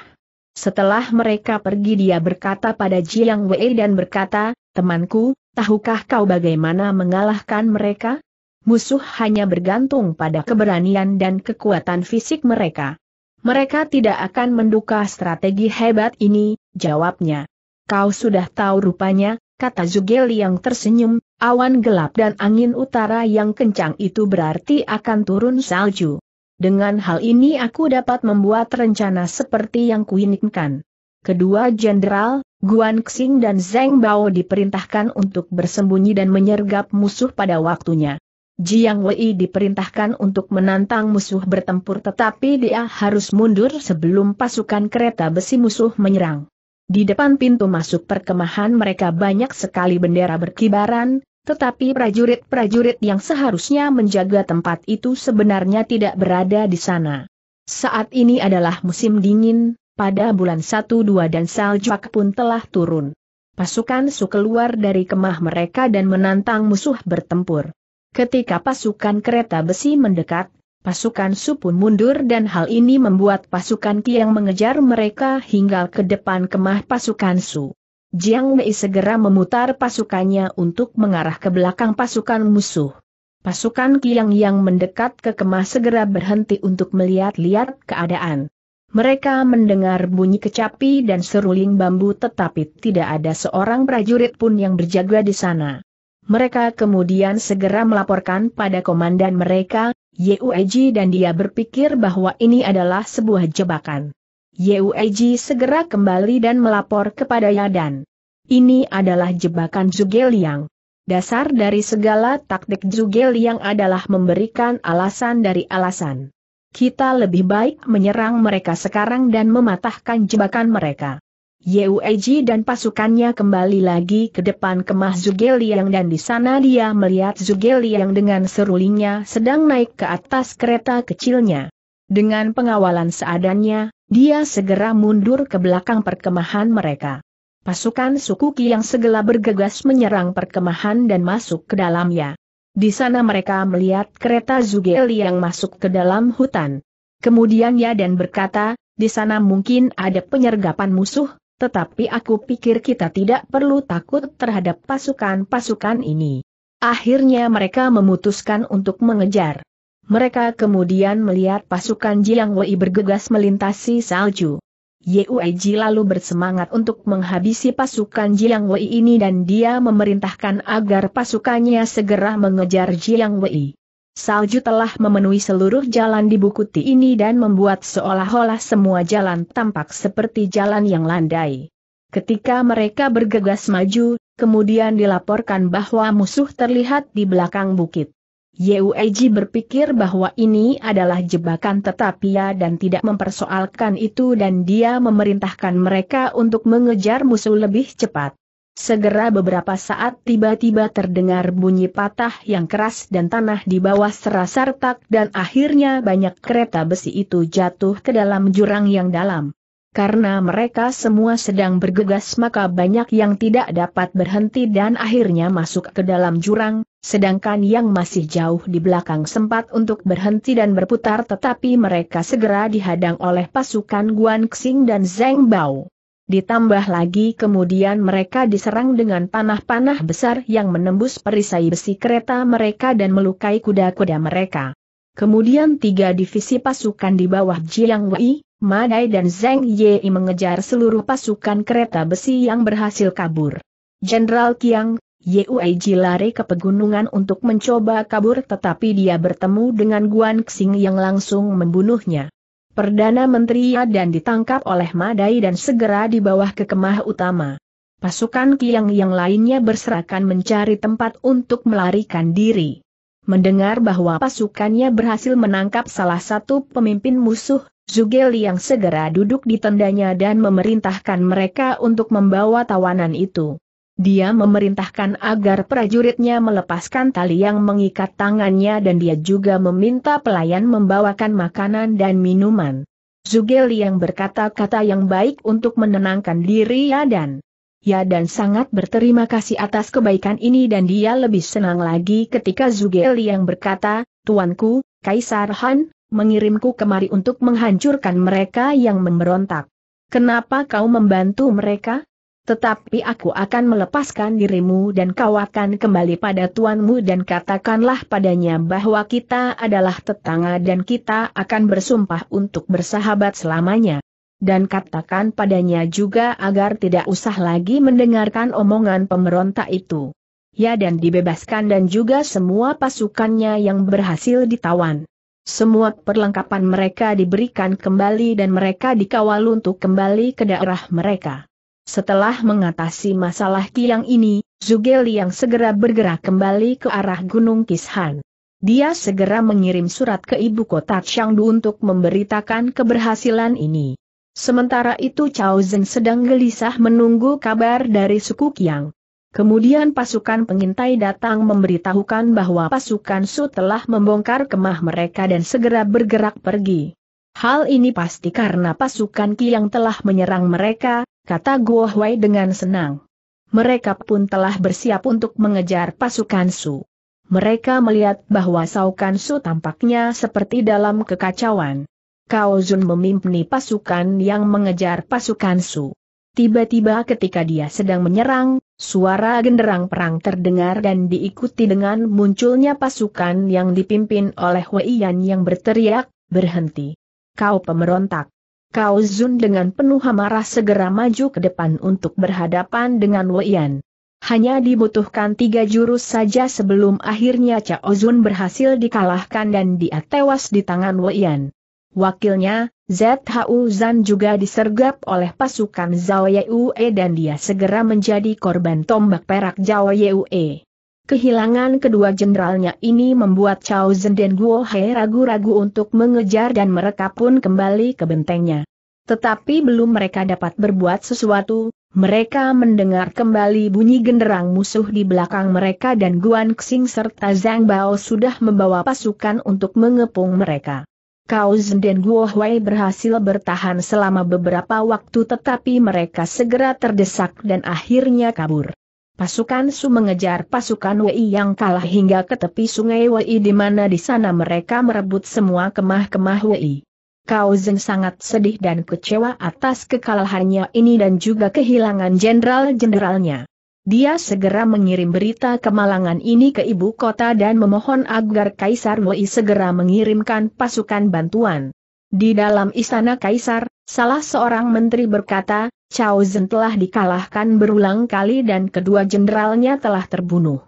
Setelah mereka pergi dia berkata pada Jiang Wei dan berkata, Temanku, tahukah kau bagaimana mengalahkan mereka? Musuh hanya bergantung pada keberanian dan kekuatan fisik mereka. Mereka tidak akan menduka strategi hebat ini, jawabnya. Kau sudah tahu rupanya, kata Zugel yang tersenyum, awan gelap dan angin utara yang kencang itu berarti akan turun salju. Dengan hal ini aku dapat membuat rencana seperti yang kuinginkan. Kedua jenderal, Guan Xing dan Zeng Bao diperintahkan untuk bersembunyi dan menyergap musuh pada waktunya. Jiang Wei diperintahkan untuk menantang musuh bertempur tetapi dia harus mundur sebelum pasukan kereta besi musuh menyerang. Di depan pintu masuk perkemahan mereka banyak sekali bendera berkibaran, tetapi prajurit-prajurit yang seharusnya menjaga tempat itu sebenarnya tidak berada di sana. Saat ini adalah musim dingin, pada bulan 1-2 dan salju pun telah turun. Pasukan Su keluar dari kemah mereka dan menantang musuh bertempur. Ketika pasukan kereta besi mendekat, pasukan Su pun mundur dan hal ini membuat pasukan yang mengejar mereka hingga ke depan kemah pasukan Su. Jiang Mei segera memutar pasukannya untuk mengarah ke belakang pasukan musuh. Pasukan Kiang yang mendekat ke kemah segera berhenti untuk melihat-lihat keadaan. Mereka mendengar bunyi kecapi dan seruling bambu tetapi tidak ada seorang prajurit pun yang berjaga di sana. Mereka kemudian segera melaporkan pada komandan mereka, Yueji dan dia berpikir bahwa ini adalah sebuah jebakan. Yueji segera kembali dan melapor kepada Yadan. Ini adalah jebakan Liang. Dasar dari segala taktik Liang adalah memberikan alasan dari alasan. Kita lebih baik menyerang mereka sekarang dan mematahkan jebakan mereka. Yueji dan pasukannya kembali lagi ke depan kemah Zugeliang dan di sana dia melihat Zugeliang dengan serulingnya sedang naik ke atas kereta kecilnya. Dengan pengawalan seadanya, dia segera mundur ke belakang perkemahan mereka. Pasukan suku yang segera bergegas menyerang perkemahan dan masuk ke dalamnya. Di sana mereka melihat kereta Zugeliang masuk ke dalam hutan. Kemudian ia dan berkata, di sana mungkin ada penyergapan musuh, tetapi aku pikir kita tidak perlu takut terhadap pasukan-pasukan ini. Akhirnya mereka memutuskan untuk mengejar. Mereka kemudian melihat pasukan Jiang Wei bergegas melintasi salju. Yueji lalu bersemangat untuk menghabisi pasukan Jiang Wei ini dan dia memerintahkan agar pasukannya segera mengejar Jiang Wei. Salju telah memenuhi seluruh jalan di Bukuti ini dan membuat seolah-olah semua jalan tampak seperti jalan yang landai. Ketika mereka bergegas maju, kemudian dilaporkan bahwa musuh terlihat di belakang bukit. Yueji berpikir bahwa ini adalah jebakan tetapi ia dan tidak mempersoalkan itu dan dia memerintahkan mereka untuk mengejar musuh lebih cepat. Segera beberapa saat tiba-tiba terdengar bunyi patah yang keras dan tanah di bawah serasa retak dan akhirnya banyak kereta besi itu jatuh ke dalam jurang yang dalam. Karena mereka semua sedang bergegas maka banyak yang tidak dapat berhenti dan akhirnya masuk ke dalam jurang, sedangkan yang masih jauh di belakang sempat untuk berhenti dan berputar tetapi mereka segera dihadang oleh pasukan Guan Xing dan Zeng Bao. Ditambah lagi kemudian mereka diserang dengan panah-panah besar yang menembus perisai besi kereta mereka dan melukai kuda-kuda mereka. Kemudian tiga divisi pasukan di bawah Jiang Wei, Madai dan Zheng Yei mengejar seluruh pasukan kereta besi yang berhasil kabur. Jenderal Qiang, Yueji lari ke pegunungan untuk mencoba kabur tetapi dia bertemu dengan Guan Xing yang langsung membunuhnya. Perdana Menteri dan ditangkap oleh Madai dan segera dibawa ke kemah utama. Pasukan Kiang yang lainnya berserakan mencari tempat untuk melarikan diri. Mendengar bahwa pasukannya berhasil menangkap salah satu pemimpin musuh, Zugel Liang segera duduk di tendanya dan memerintahkan mereka untuk membawa tawanan itu. Dia memerintahkan agar prajuritnya melepaskan tali yang mengikat tangannya dan dia juga meminta pelayan membawakan makanan dan minuman. Zugel yang berkata-kata yang baik untuk menenangkan diri Yadan. Yadan sangat berterima kasih atas kebaikan ini dan dia lebih senang lagi ketika Zugel yang berkata, Tuanku, Kaisar Han, mengirimku kemari untuk menghancurkan mereka yang memberontak. Kenapa kau membantu mereka? Tetapi aku akan melepaskan dirimu dan kau akan kembali pada tuanmu dan katakanlah padanya bahwa kita adalah tetangga dan kita akan bersumpah untuk bersahabat selamanya. Dan katakan padanya juga agar tidak usah lagi mendengarkan omongan pemberontak itu. Ya dan dibebaskan dan juga semua pasukannya yang berhasil ditawan. Semua perlengkapan mereka diberikan kembali dan mereka dikawal untuk kembali ke daerah mereka. Setelah mengatasi masalah Kiang ini, Zhuge Liang segera bergerak kembali ke arah Gunung Kishan. Dia segera mengirim surat ke ibu kota Changdu untuk memberitakan keberhasilan ini. Sementara itu Cao Zhen sedang gelisah menunggu kabar dari suku Qiang. Kemudian pasukan pengintai datang memberitahukan bahwa pasukan Su telah membongkar kemah mereka dan segera bergerak pergi. Hal ini pasti karena pasukan Qiang telah menyerang mereka, kata Guo Huai dengan senang. Mereka pun telah bersiap untuk mengejar pasukan Su. Mereka melihat bahwa Saukan Su tampaknya seperti dalam kekacauan. Kao Jun memimpin pasukan yang mengejar pasukan Su. Tiba-tiba ketika dia sedang menyerang, suara genderang perang terdengar dan diikuti dengan munculnya pasukan yang dipimpin oleh Wei Yan yang berteriak, berhenti. Kau pemberontak. Kau Zun dengan penuh amarah segera maju ke depan untuk berhadapan dengan Yan. Hanya dibutuhkan tiga jurus saja sebelum akhirnya Cao Zun berhasil dikalahkan dan dia tewas di tangan Yan. Wakilnya, Zhao Zan juga disergap oleh pasukan Zhao Yue dan dia segera menjadi korban tombak perak Zhao Yue. Kehilangan kedua jenderalnya ini membuat Chao Zhen dan Guo He ragu-ragu untuk mengejar dan mereka pun kembali ke bentengnya. Tetapi belum mereka dapat berbuat sesuatu, mereka mendengar kembali bunyi genderang musuh di belakang mereka dan Guan Xing serta Zhang Bao sudah membawa pasukan untuk mengepung mereka. Kau Zhen dan Guo Hui berhasil bertahan selama beberapa waktu tetapi mereka segera terdesak dan akhirnya kabur. Pasukan Su mengejar pasukan Wei yang kalah hingga ke tepi sungai Wei di mana di sana mereka merebut semua kemah-kemah Wei. Kau Zeng sangat sedih dan kecewa atas kekalahannya ini dan juga kehilangan jenderal-jenderalnya. Dia segera mengirim berita kemalangan ini ke ibu kota dan memohon agar Kaisar Wei segera mengirimkan pasukan bantuan. Di dalam istana Kaisar, salah seorang menteri berkata, Chao Zhen telah dikalahkan berulang kali dan kedua jenderalnya telah terbunuh.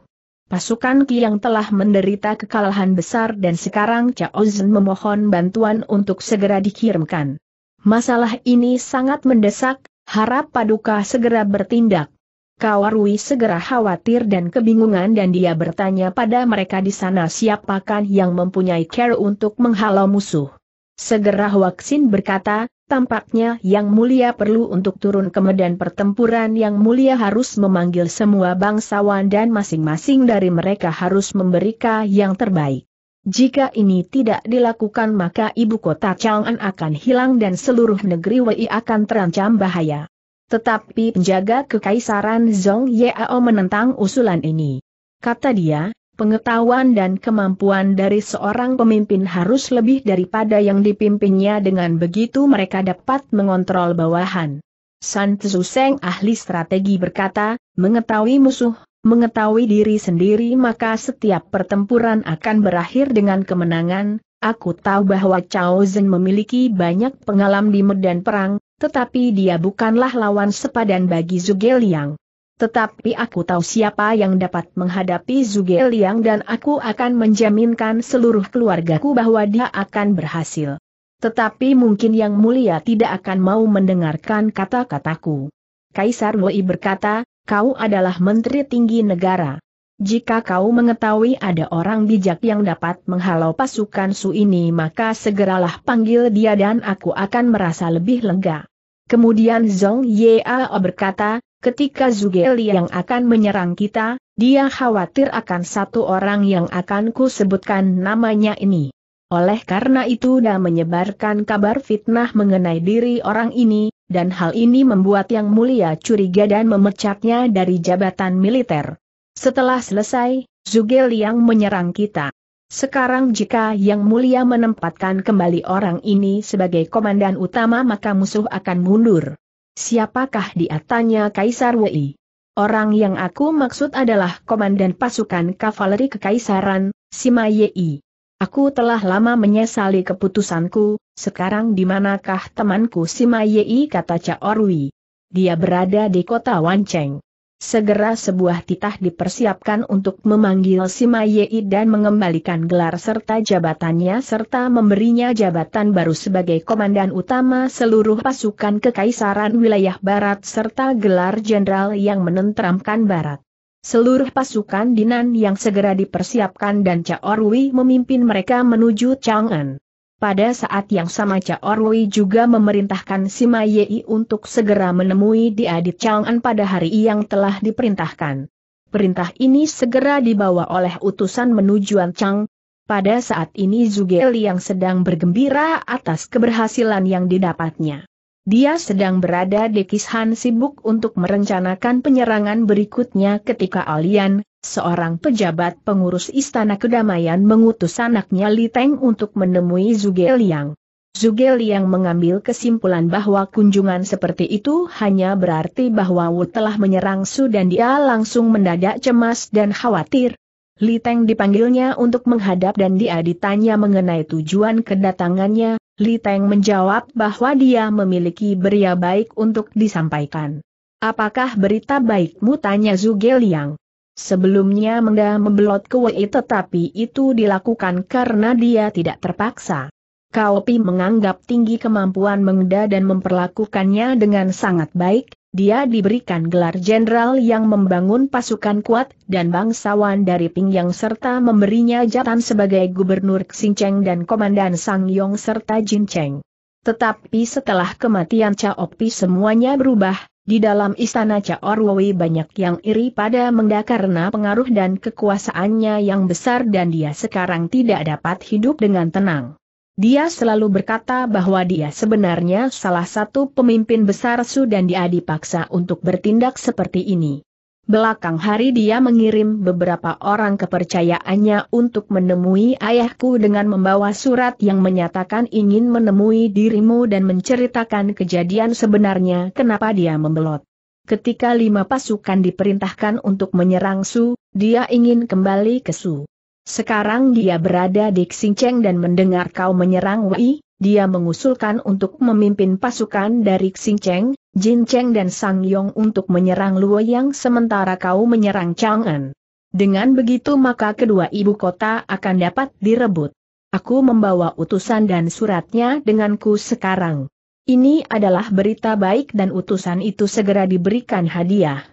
Pasukan yang telah menderita kekalahan besar dan sekarang Chao Zhen memohon bantuan untuk segera dikirimkan. Masalah ini sangat mendesak, harap Paduka segera bertindak. Kawarui segera khawatir dan kebingungan dan dia bertanya pada mereka di sana siapakan yang mempunyai care untuk menghalau musuh. Segera Huaxin berkata, Tampaknya Yang Mulia perlu untuk turun ke medan pertempuran Yang Mulia harus memanggil semua bangsawan dan masing-masing dari mereka harus memberikan yang terbaik. Jika ini tidak dilakukan maka ibu kota Chang'an akan hilang dan seluruh negeri Wei akan terancam bahaya. Tetapi penjaga kekaisaran Zong Yao menentang usulan ini. Kata dia, pengetahuan dan kemampuan dari seorang pemimpin harus lebih daripada yang dipimpinnya dengan begitu mereka dapat mengontrol bawahan. San Tzu Seng ahli strategi berkata, mengetahui musuh, mengetahui diri sendiri maka setiap pertempuran akan berakhir dengan kemenangan, Aku tahu bahwa Chao Zhen memiliki banyak pengalaman di medan perang, tetapi dia bukanlah lawan sepadan bagi Zhuge Liang. Tetapi aku tahu siapa yang dapat menghadapi Zuge Liang dan aku akan menjaminkan seluruh keluargaku bahwa dia akan berhasil. Tetapi mungkin yang mulia tidak akan mau mendengarkan kata-kataku. Kaisar Wei berkata, kau adalah menteri tinggi negara. Jika kau mengetahui ada orang bijak yang dapat menghalau pasukan Su ini maka segeralah panggil dia dan aku akan merasa lebih lega. Kemudian Zhong Yao berkata, Ketika Zugeli yang akan menyerang kita, dia khawatir akan satu orang yang akan ku sebutkan namanya ini. Oleh karena itu dia menyebarkan kabar fitnah mengenai diri orang ini, dan hal ini membuat yang mulia curiga dan memecatnya dari jabatan militer. Setelah selesai, Zuge yang menyerang kita. Sekarang jika Yang Mulia menempatkan kembali orang ini sebagai komandan utama maka musuh akan mundur. Siapakah dia tanya Kaisar Wei? Orang yang aku maksud adalah komandan pasukan kavaleri kekaisaran, Sima Yei. Aku telah lama menyesali keputusanku, sekarang di manakah temanku Sima Yei kata Cha Orwi. Dia berada di kota Wancheng. Segera sebuah titah dipersiapkan untuk memanggil si Mayei dan mengembalikan gelar serta jabatannya serta memberinya jabatan baru sebagai komandan utama seluruh pasukan kekaisaran wilayah barat serta gelar jenderal yang menenteramkan barat. Seluruh pasukan Dinan yang segera dipersiapkan dan Caorwi memimpin mereka menuju Chang'an. Pada saat yang sama Cha Orwi juga memerintahkan si Yei untuk segera menemui di Adit Chang'an pada hari yang telah diperintahkan. Perintah ini segera dibawa oleh utusan menuju Chang. Pada saat ini Zuge Li yang sedang bergembira atas keberhasilan yang didapatnya. Dia sedang berada di Kishan sibuk untuk merencanakan penyerangan berikutnya ketika Alian, seorang pejabat pengurus Istana Kedamaian mengutus anaknya Li Teng untuk menemui Zuge Liang. Zuge Liang mengambil kesimpulan bahwa kunjungan seperti itu hanya berarti bahwa Wu telah menyerang Su dan dia langsung mendadak cemas dan khawatir. Li Teng dipanggilnya untuk menghadap dan dia ditanya mengenai tujuan kedatangannya, Li Teng menjawab bahwa dia memiliki beria baik untuk disampaikan. Apakah berita baikmu tanya Zuge Liang? Sebelumnya Mengda membelot ke Wei tetapi itu dilakukan karena dia tidak terpaksa. Kaopi menganggap tinggi kemampuan Mengda dan memperlakukannya dengan sangat baik, dia diberikan gelar jenderal yang membangun pasukan kuat dan bangsawan dari Ping Yang serta memberinya jatan sebagai gubernur Xincheng dan komandan Sang Yong serta Jincheng. Tetapi setelah kematian Cao Chaopi semuanya berubah, di dalam istana Caorwei banyak yang iri pada Mengda karena pengaruh dan kekuasaannya yang besar dan dia sekarang tidak dapat hidup dengan tenang. Dia selalu berkata bahwa dia sebenarnya salah satu pemimpin besar Su dan dia dipaksa untuk bertindak seperti ini. Belakang hari dia mengirim beberapa orang kepercayaannya untuk menemui ayahku dengan membawa surat yang menyatakan ingin menemui dirimu dan menceritakan kejadian sebenarnya kenapa dia membelot. Ketika lima pasukan diperintahkan untuk menyerang Su, dia ingin kembali ke Su. Sekarang dia berada di Xingcheng dan mendengar kau menyerang Wei, dia mengusulkan untuk memimpin pasukan dari Cheng, Jin Cheng dan Sang Yong untuk menyerang Luoyang sementara kau menyerang Chang'an. Dengan begitu maka kedua ibu kota akan dapat direbut. Aku membawa utusan dan suratnya denganku sekarang. Ini adalah berita baik dan utusan itu segera diberikan hadiah.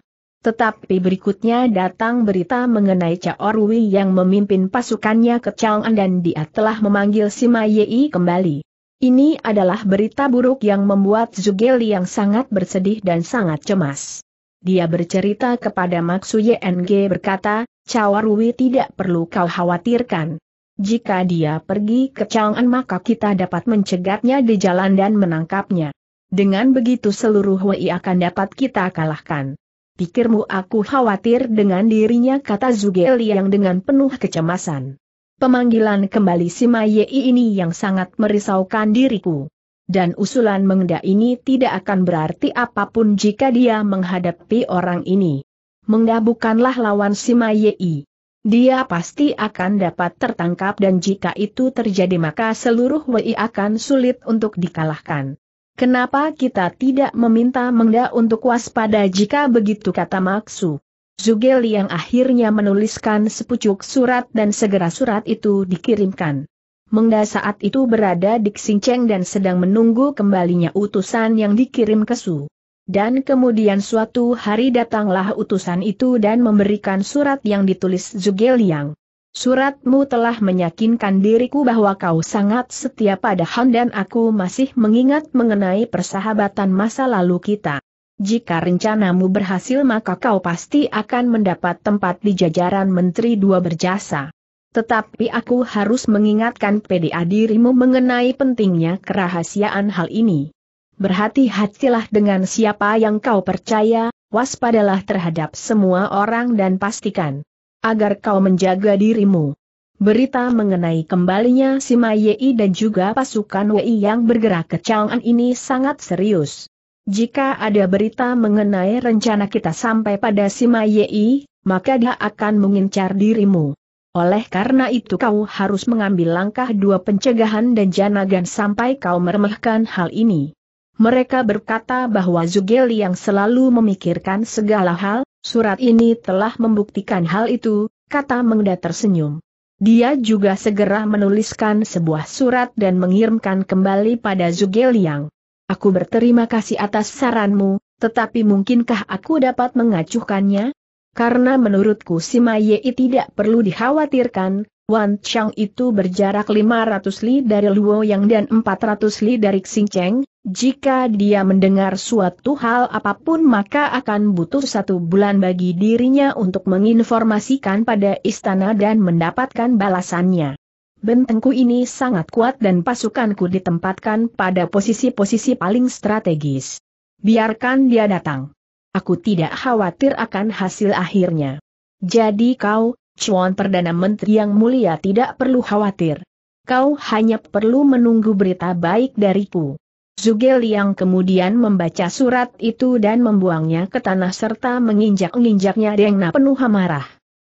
Tetapi berikutnya datang berita mengenai Rui yang memimpin pasukannya ke Chang'an dan dia telah memanggil Sima Yei kembali. Ini adalah berita buruk yang membuat Zuge Liang sangat bersedih dan sangat cemas. Dia bercerita kepada Maksu YNG berkata, Cawarui tidak perlu kau khawatirkan. Jika dia pergi ke Chang'an maka kita dapat mencegatnya di jalan dan menangkapnya. Dengan begitu seluruh Wei akan dapat kita kalahkan. Pikirmu aku khawatir dengan dirinya kata Zuge Liang dengan penuh kecemasan. Pemanggilan kembali si Yei ini yang sangat merisaukan diriku. Dan usulan mengenda ini tidak akan berarti apapun jika dia menghadapi orang ini. Mengda bukanlah lawan si Yei. Dia pasti akan dapat tertangkap dan jika itu terjadi maka seluruh Wei akan sulit untuk dikalahkan. Kenapa kita tidak meminta Mengda untuk waspada jika begitu kata Maksu? Zuge yang akhirnya menuliskan sepucuk surat dan segera surat itu dikirimkan. Mengda saat itu berada di Xingcheng dan sedang menunggu kembalinya utusan yang dikirim ke Su. Dan kemudian suatu hari datanglah utusan itu dan memberikan surat yang ditulis Zuge Liang. Suratmu telah meyakinkan diriku bahwa kau sangat setia pada Han dan aku masih mengingat mengenai persahabatan masa lalu kita. Jika rencanamu berhasil maka kau pasti akan mendapat tempat di jajaran Menteri Dua Berjasa. Tetapi aku harus mengingatkan PDA dirimu mengenai pentingnya kerahasiaan hal ini. Berhati-hatilah dengan siapa yang kau percaya, waspadalah terhadap semua orang dan pastikan agar kau menjaga dirimu. Berita mengenai kembalinya si Mayei dan juga pasukan Wei yang bergerak ke Chang'an ini sangat serius. Jika ada berita mengenai rencana kita sampai pada Sima Yei, maka dia akan mengincar dirimu. Oleh karena itu kau harus mengambil langkah dua pencegahan dan janagan sampai kau meremehkan hal ini. Mereka berkata bahwa Zugeli yang selalu memikirkan segala hal, surat ini telah membuktikan hal itu, kata Mengda tersenyum. Dia juga segera menuliskan sebuah surat dan mengirimkan kembali pada yang. Aku berterima kasih atas saranmu, tetapi mungkinkah aku dapat mengacuhkannya? Karena menurutku si Maye tidak perlu dikhawatirkan, Wan Chang itu berjarak 500 li dari Luo Yang dan 400 li dari Xing Cheng, jika dia mendengar suatu hal apapun maka akan butuh satu bulan bagi dirinya untuk menginformasikan pada istana dan mendapatkan balasannya. Bentengku ini sangat kuat dan pasukanku ditempatkan pada posisi-posisi paling strategis. Biarkan dia datang. Aku tidak khawatir akan hasil akhirnya. Jadi kau, Chuan Perdana Menteri yang mulia tidak perlu khawatir. Kau hanya perlu menunggu berita baik dariku. Zuge Liang kemudian membaca surat itu dan membuangnya ke tanah serta menginjak-injaknya dengan penuh amarah.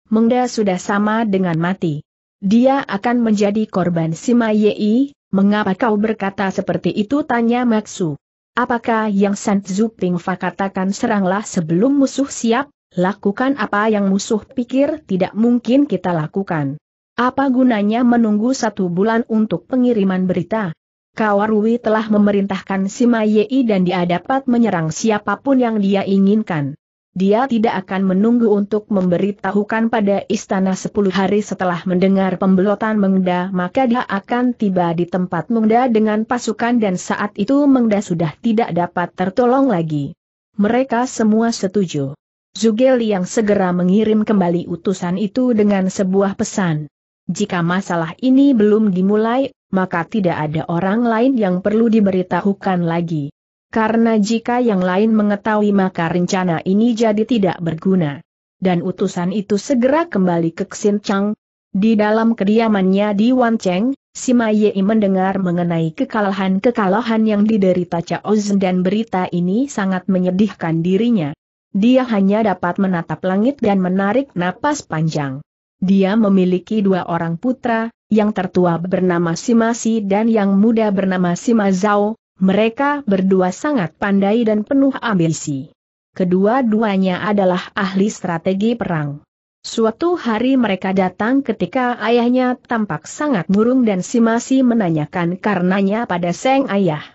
Mengda sudah sama dengan mati. Dia akan menjadi korban si Mayi, mengapa kau berkata seperti itu tanya Maksu. Apakah yang San Zuping Fa katakan seranglah sebelum musuh siap, lakukan apa yang musuh pikir tidak mungkin kita lakukan. Apa gunanya menunggu satu bulan untuk pengiriman berita? Kawarui telah memerintahkan Sima Yei dan dia dapat menyerang siapapun yang dia inginkan. Dia tidak akan menunggu untuk memberitahukan pada istana sepuluh hari setelah mendengar pembelotan Mengda maka dia akan tiba di tempat Mengda dengan pasukan dan saat itu Mengda sudah tidak dapat tertolong lagi. Mereka semua setuju. Zugel yang segera mengirim kembali utusan itu dengan sebuah pesan. Jika masalah ini belum dimulai, maka tidak ada orang lain yang perlu diberitahukan lagi. Karena jika yang lain mengetahui maka rencana ini jadi tidak berguna. Dan utusan itu segera kembali ke Xin Chang. Di dalam kediamannya di Cheng, si Ye mendengar mengenai kekalahan-kekalahan yang diderita Cao Zhen dan berita ini sangat menyedihkan dirinya. Dia hanya dapat menatap langit dan menarik napas panjang. Dia memiliki dua orang putra, yang tertua bernama Sima Si dan yang muda bernama Sima Zhao, mereka berdua sangat pandai dan penuh ambisi. Kedua-duanya adalah ahli strategi perang. Suatu hari mereka datang ketika ayahnya tampak sangat murung dan si Masi menanyakan karenanya pada Seng ayah.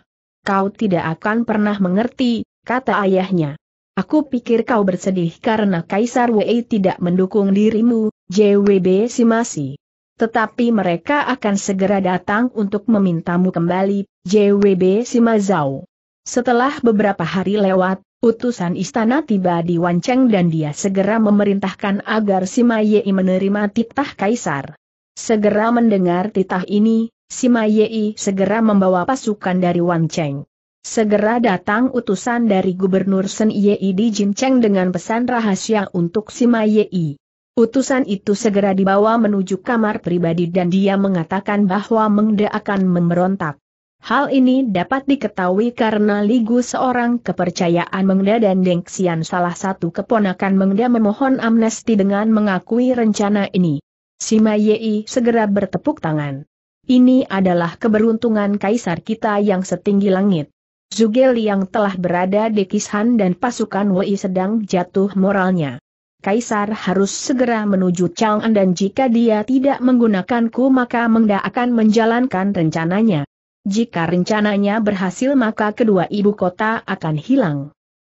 Kau tidak akan pernah mengerti, kata ayahnya. Aku pikir kau bersedih karena Kaisar Wei tidak mendukung dirimu, JWB Simasi. Tetapi mereka akan segera datang untuk memintamu kembali, JWB Simazau. Setelah beberapa hari lewat, utusan istana tiba di Wanceng dan dia segera memerintahkan agar Sima Yei menerima titah kaisar. Segera mendengar titah ini, Sima Yei segera membawa pasukan dari Wanceng. Segera datang utusan dari Gubernur Sen Yei di Jincheng dengan pesan rahasia untuk Sima Yei. Utusan itu segera dibawa menuju kamar pribadi dan dia mengatakan bahwa Mengda akan memberontak. Hal ini dapat diketahui karena Ligu seorang kepercayaan Mengda dan Dengxian salah satu keponakan Mengda memohon amnesti dengan mengakui rencana ini. Sima Yei segera bertepuk tangan. Ini adalah keberuntungan kaisar kita yang setinggi langit. Zugel yang telah berada di Kishan dan pasukan Wei sedang jatuh moralnya. Kaisar harus segera menuju Chang'an dan jika dia tidak menggunakanku maka Mengda akan menjalankan rencananya. Jika rencananya berhasil maka kedua ibu kota akan hilang.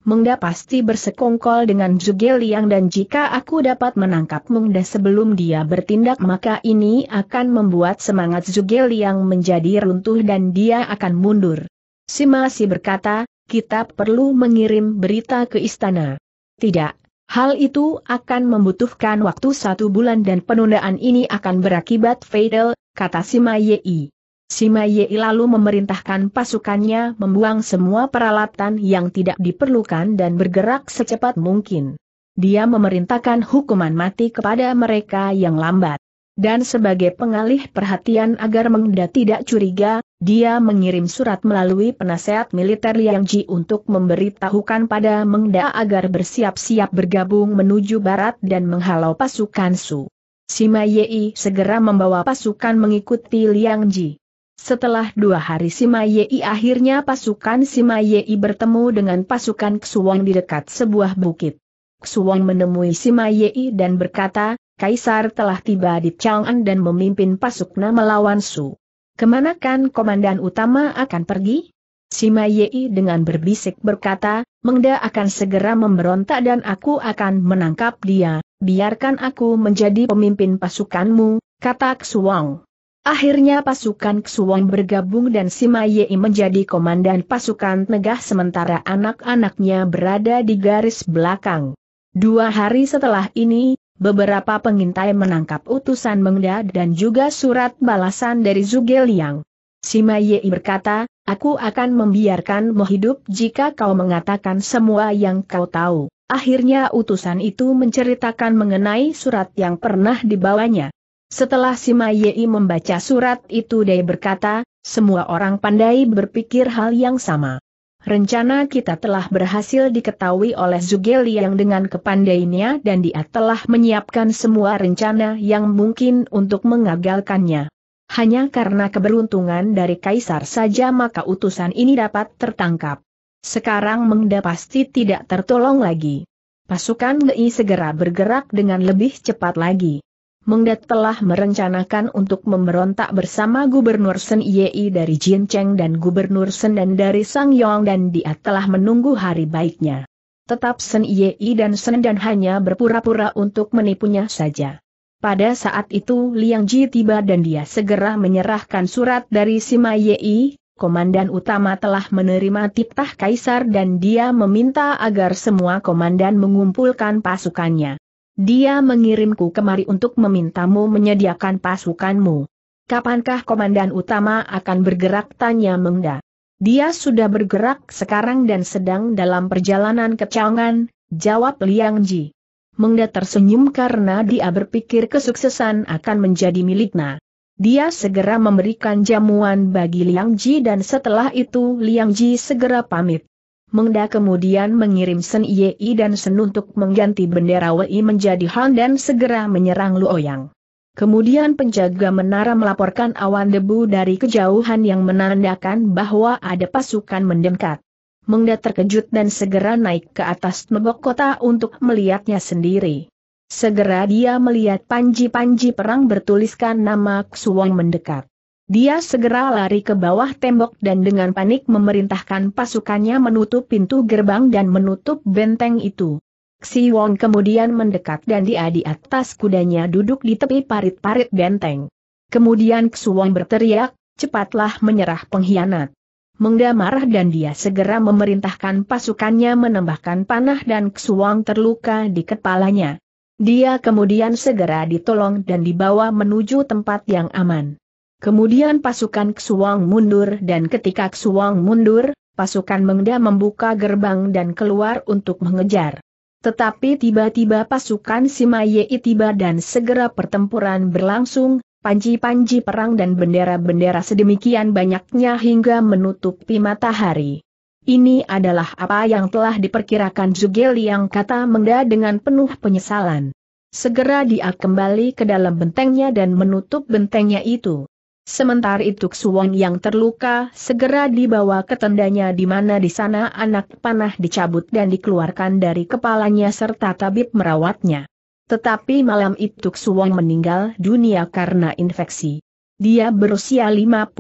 Mengda pasti bersekongkol dengan Zhuge Liang dan jika aku dapat menangkap Mengda sebelum dia bertindak maka ini akan membuat semangat Zhuge Liang menjadi runtuh dan dia akan mundur. Sima Si berkata, kita perlu mengirim berita ke istana. Tidak, Hal itu akan membutuhkan waktu satu bulan dan penundaan ini akan berakibat fatal, kata Sima Yei. Sima Yei lalu memerintahkan pasukannya membuang semua peralatan yang tidak diperlukan dan bergerak secepat mungkin. Dia memerintahkan hukuman mati kepada mereka yang lambat. Dan sebagai pengalih perhatian agar Mengda tidak curiga, dia mengirim surat melalui penasehat militer Liang Ji untuk memberitahukan pada Mengda agar bersiap-siap bergabung menuju barat dan menghalau pasukan Su. Sima Yei segera membawa pasukan mengikuti Liang Ji. Setelah dua hari Sima Yei akhirnya pasukan Sima Yei bertemu dengan pasukan Ksuwang di dekat sebuah bukit. Ksuwang menemui Sima Yei dan berkata, Kaisar telah tiba di Chang'an dan memimpin pasukna melawan Su. Kemanakan komandan utama akan pergi? Sima Yei dengan berbisik berkata, Mengda akan segera memberontak dan aku akan menangkap dia, biarkan aku menjadi pemimpin pasukanmu, kata Xuang. Akhirnya pasukan Xuang bergabung dan Sima Yei menjadi komandan pasukan negah sementara anak-anaknya berada di garis belakang. Dua hari setelah ini, beberapa pengintai menangkap utusan Mengda dan juga surat balasan dari Yang. Sima Yei berkata, aku akan membiarkanmu hidup jika kau mengatakan semua yang kau tahu. Akhirnya utusan itu menceritakan mengenai surat yang pernah dibawanya. Setelah Sima Yei membaca surat itu dia berkata, semua orang pandai berpikir hal yang sama. Rencana kita telah berhasil diketahui oleh Zugeli yang dengan kepandainya dan dia telah menyiapkan semua rencana yang mungkin untuk mengagalkannya. Hanya karena keberuntungan dari Kaisar saja maka utusan ini dapat tertangkap. Sekarang Mengda pasti tidak tertolong lagi. Pasukan Ngei segera bergerak dengan lebih cepat lagi. Mengdat telah merencanakan untuk memberontak bersama Gubernur Sen Yei dari Jin Cheng dan Gubernur Sen dan dari Yong dan dia telah menunggu hari baiknya. Tetap Sen Yei dan Sen dan hanya berpura-pura untuk menipunya saja. Pada saat itu Liang Ji tiba dan dia segera menyerahkan surat dari Sima Yei, komandan utama telah menerima titah kaisar dan dia meminta agar semua komandan mengumpulkan pasukannya. Dia mengirimku kemari untuk memintamu menyediakan pasukanmu. Kapankah komandan utama akan bergerak tanya Mengda? Dia sudah bergerak sekarang dan sedang dalam perjalanan ke Changan, jawab Liang Ji. Mengda tersenyum karena dia berpikir kesuksesan akan menjadi miliknya. Dia segera memberikan jamuan bagi Liang Ji dan setelah itu Liang Ji segera pamit. Mengda kemudian mengirim Sen Yei dan Sen untuk mengganti bendera Wei menjadi Han dan segera menyerang Luoyang. Kemudian penjaga menara melaporkan awan debu dari kejauhan yang menandakan bahwa ada pasukan mendekat. Mengda terkejut dan segera naik ke atas tembok kota untuk melihatnya sendiri. Segera dia melihat panji-panji perang bertuliskan nama Xuang mendekat. Dia segera lari ke bawah tembok dan dengan panik memerintahkan pasukannya menutup pintu gerbang dan menutup benteng itu. Si Wong kemudian mendekat dan dia di atas kudanya duduk di tepi parit-parit benteng. Kemudian Wong berteriak, cepatlah menyerah pengkhianat. Mengda marah dan dia segera memerintahkan pasukannya menembakkan panah dan Wong terluka di kepalanya. Dia kemudian segera ditolong dan dibawa menuju tempat yang aman. Kemudian pasukan Ksuang mundur dan ketika Ksuang mundur, pasukan Mengda membuka gerbang dan keluar untuk mengejar. Tetapi tiba-tiba pasukan Simaye tiba dan segera pertempuran berlangsung, panci-panci perang dan bendera-bendera sedemikian banyaknya hingga menutupi matahari. Ini adalah apa yang telah diperkirakan Zugel Liang kata Mengda dengan penuh penyesalan. Segera dia kembali ke dalam bentengnya dan menutup bentengnya itu. Sementara itu Suwon yang terluka segera dibawa ke tendanya di mana di sana anak panah dicabut dan dikeluarkan dari kepalanya serta tabib merawatnya. Tetapi malam itu Suwon meninggal dunia karena infeksi. Dia berusia 59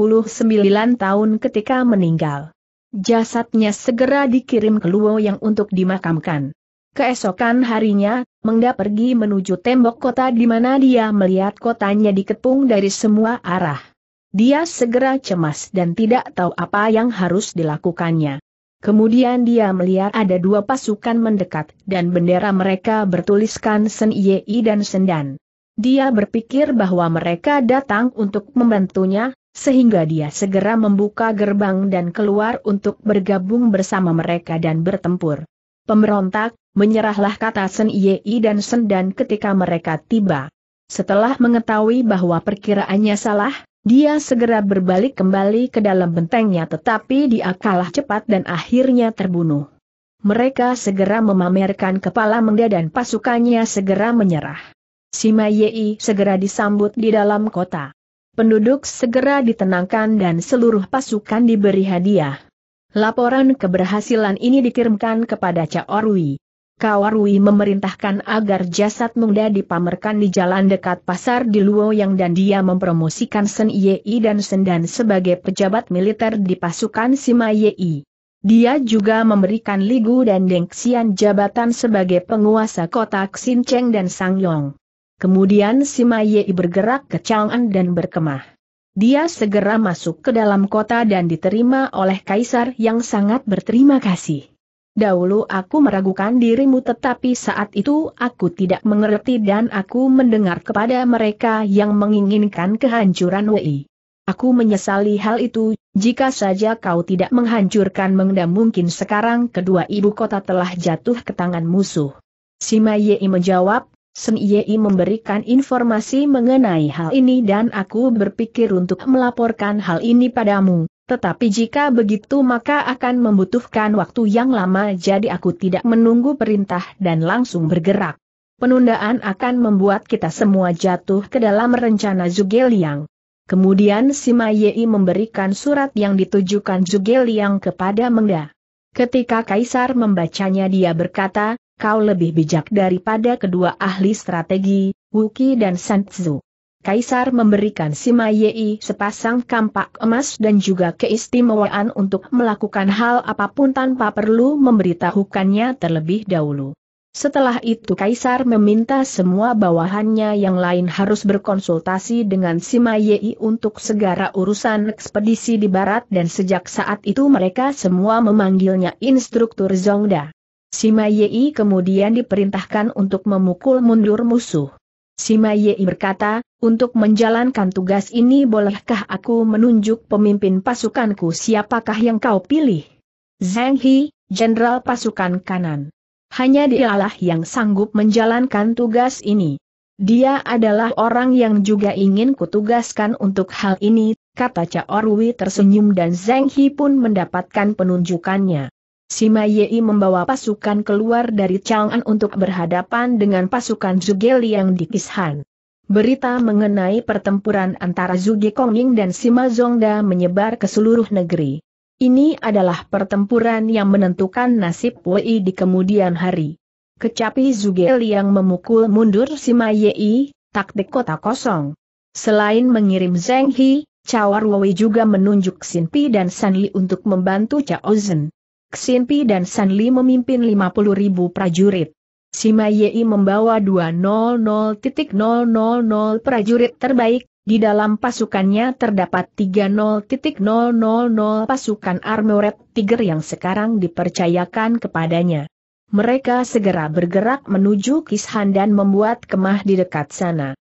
tahun ketika meninggal. Jasadnya segera dikirim ke Luo yang untuk dimakamkan. Keesokan harinya, Mengda pergi menuju tembok kota di mana dia melihat kotanya dikepung dari semua arah. Dia segera cemas dan tidak tahu apa yang harus dilakukannya. Kemudian dia melihat ada dua pasukan mendekat dan bendera mereka bertuliskan Sen Yi dan Sendan. Dia berpikir bahwa mereka datang untuk membantunya, sehingga dia segera membuka gerbang dan keluar untuk bergabung bersama mereka dan bertempur. Pemberontak, menyerahlah kata Sen Yi dan Sendan ketika mereka tiba. Setelah mengetahui bahwa perkiraannya salah, dia segera berbalik kembali ke dalam bentengnya tetapi dia kalah cepat dan akhirnya terbunuh. Mereka segera memamerkan kepala Mengda dan pasukannya segera menyerah. Sima Yei segera disambut di dalam kota. Penduduk segera ditenangkan dan seluruh pasukan diberi hadiah. Laporan keberhasilan ini dikirimkan kepada Caorui. Kawarui memerintahkan agar jasad Mengda dipamerkan di jalan dekat pasar di yang dan dia mempromosikan Sen Yei dan Sendan sebagai pejabat militer di pasukan Sima Yei. Dia juga memberikan Ligu dan Dengxian jabatan sebagai penguasa kota Xincheng dan Sangyong. Kemudian Sima Yei bergerak ke Chang'an dan berkemah. Dia segera masuk ke dalam kota dan diterima oleh kaisar yang sangat berterima kasih. Dahulu aku meragukan dirimu tetapi saat itu aku tidak mengerti dan aku mendengar kepada mereka yang menginginkan kehancuran Wei. Aku menyesali hal itu, jika saja kau tidak menghancurkan Mengda mungkin sekarang kedua ibu kota telah jatuh ke tangan musuh. Sima Yei menjawab, Sen Yei memberikan informasi mengenai hal ini dan aku berpikir untuk melaporkan hal ini padamu, tetapi jika begitu maka akan membutuhkan waktu yang lama jadi aku tidak menunggu perintah dan langsung bergerak. Penundaan akan membuat kita semua jatuh ke dalam rencana Zuge Liang. Kemudian Sima Yei memberikan surat yang ditujukan Zuge Liang kepada Mengda. Ketika Kaisar membacanya dia berkata, kau lebih bijak daripada kedua ahli strategi, Wuki dan Sanzu. Kaisar memberikan Sima Yei sepasang kampak emas dan juga keistimewaan untuk melakukan hal apapun tanpa perlu memberitahukannya terlebih dahulu. Setelah itu Kaisar meminta semua bawahannya yang lain harus berkonsultasi dengan Sima Yei untuk segera urusan ekspedisi di barat dan sejak saat itu mereka semua memanggilnya Instruktur Zongda. Sima Yei kemudian diperintahkan untuk memukul mundur musuh. Sima Yei berkata, untuk menjalankan tugas ini bolehkah aku menunjuk pemimpin pasukanku siapakah yang kau pilih? Zhang He, Jenderal Pasukan Kanan. Hanya dialah yang sanggup menjalankan tugas ini. Dia adalah orang yang juga ingin kutugaskan untuk hal ini, kata Cha Rui tersenyum dan Zhang He pun mendapatkan penunjukannya. Sima Yei membawa pasukan keluar dari Chang'an untuk berhadapan dengan pasukan Zhuge yang di Kishan. Berita mengenai pertempuran antara Zugi Kongying dan Sima Zongda menyebar ke seluruh negeri. Ini adalah pertempuran yang menentukan nasib Wei di kemudian hari. Kecapi Zuge yang memukul mundur Sima Yei, taktik kota kosong. Selain mengirim Zheng He, Cawar Wei juga menunjuk Xin Pi dan San Li untuk membantu Cao Zhen. Xin Pi dan San Li memimpin 50 ribu prajurit. Si Yei membawa 200.000 prajurit terbaik, di dalam pasukannya terdapat 30.000 pasukan armored Tiger yang sekarang dipercayakan kepadanya. Mereka segera bergerak menuju Kishan dan membuat kemah di dekat sana.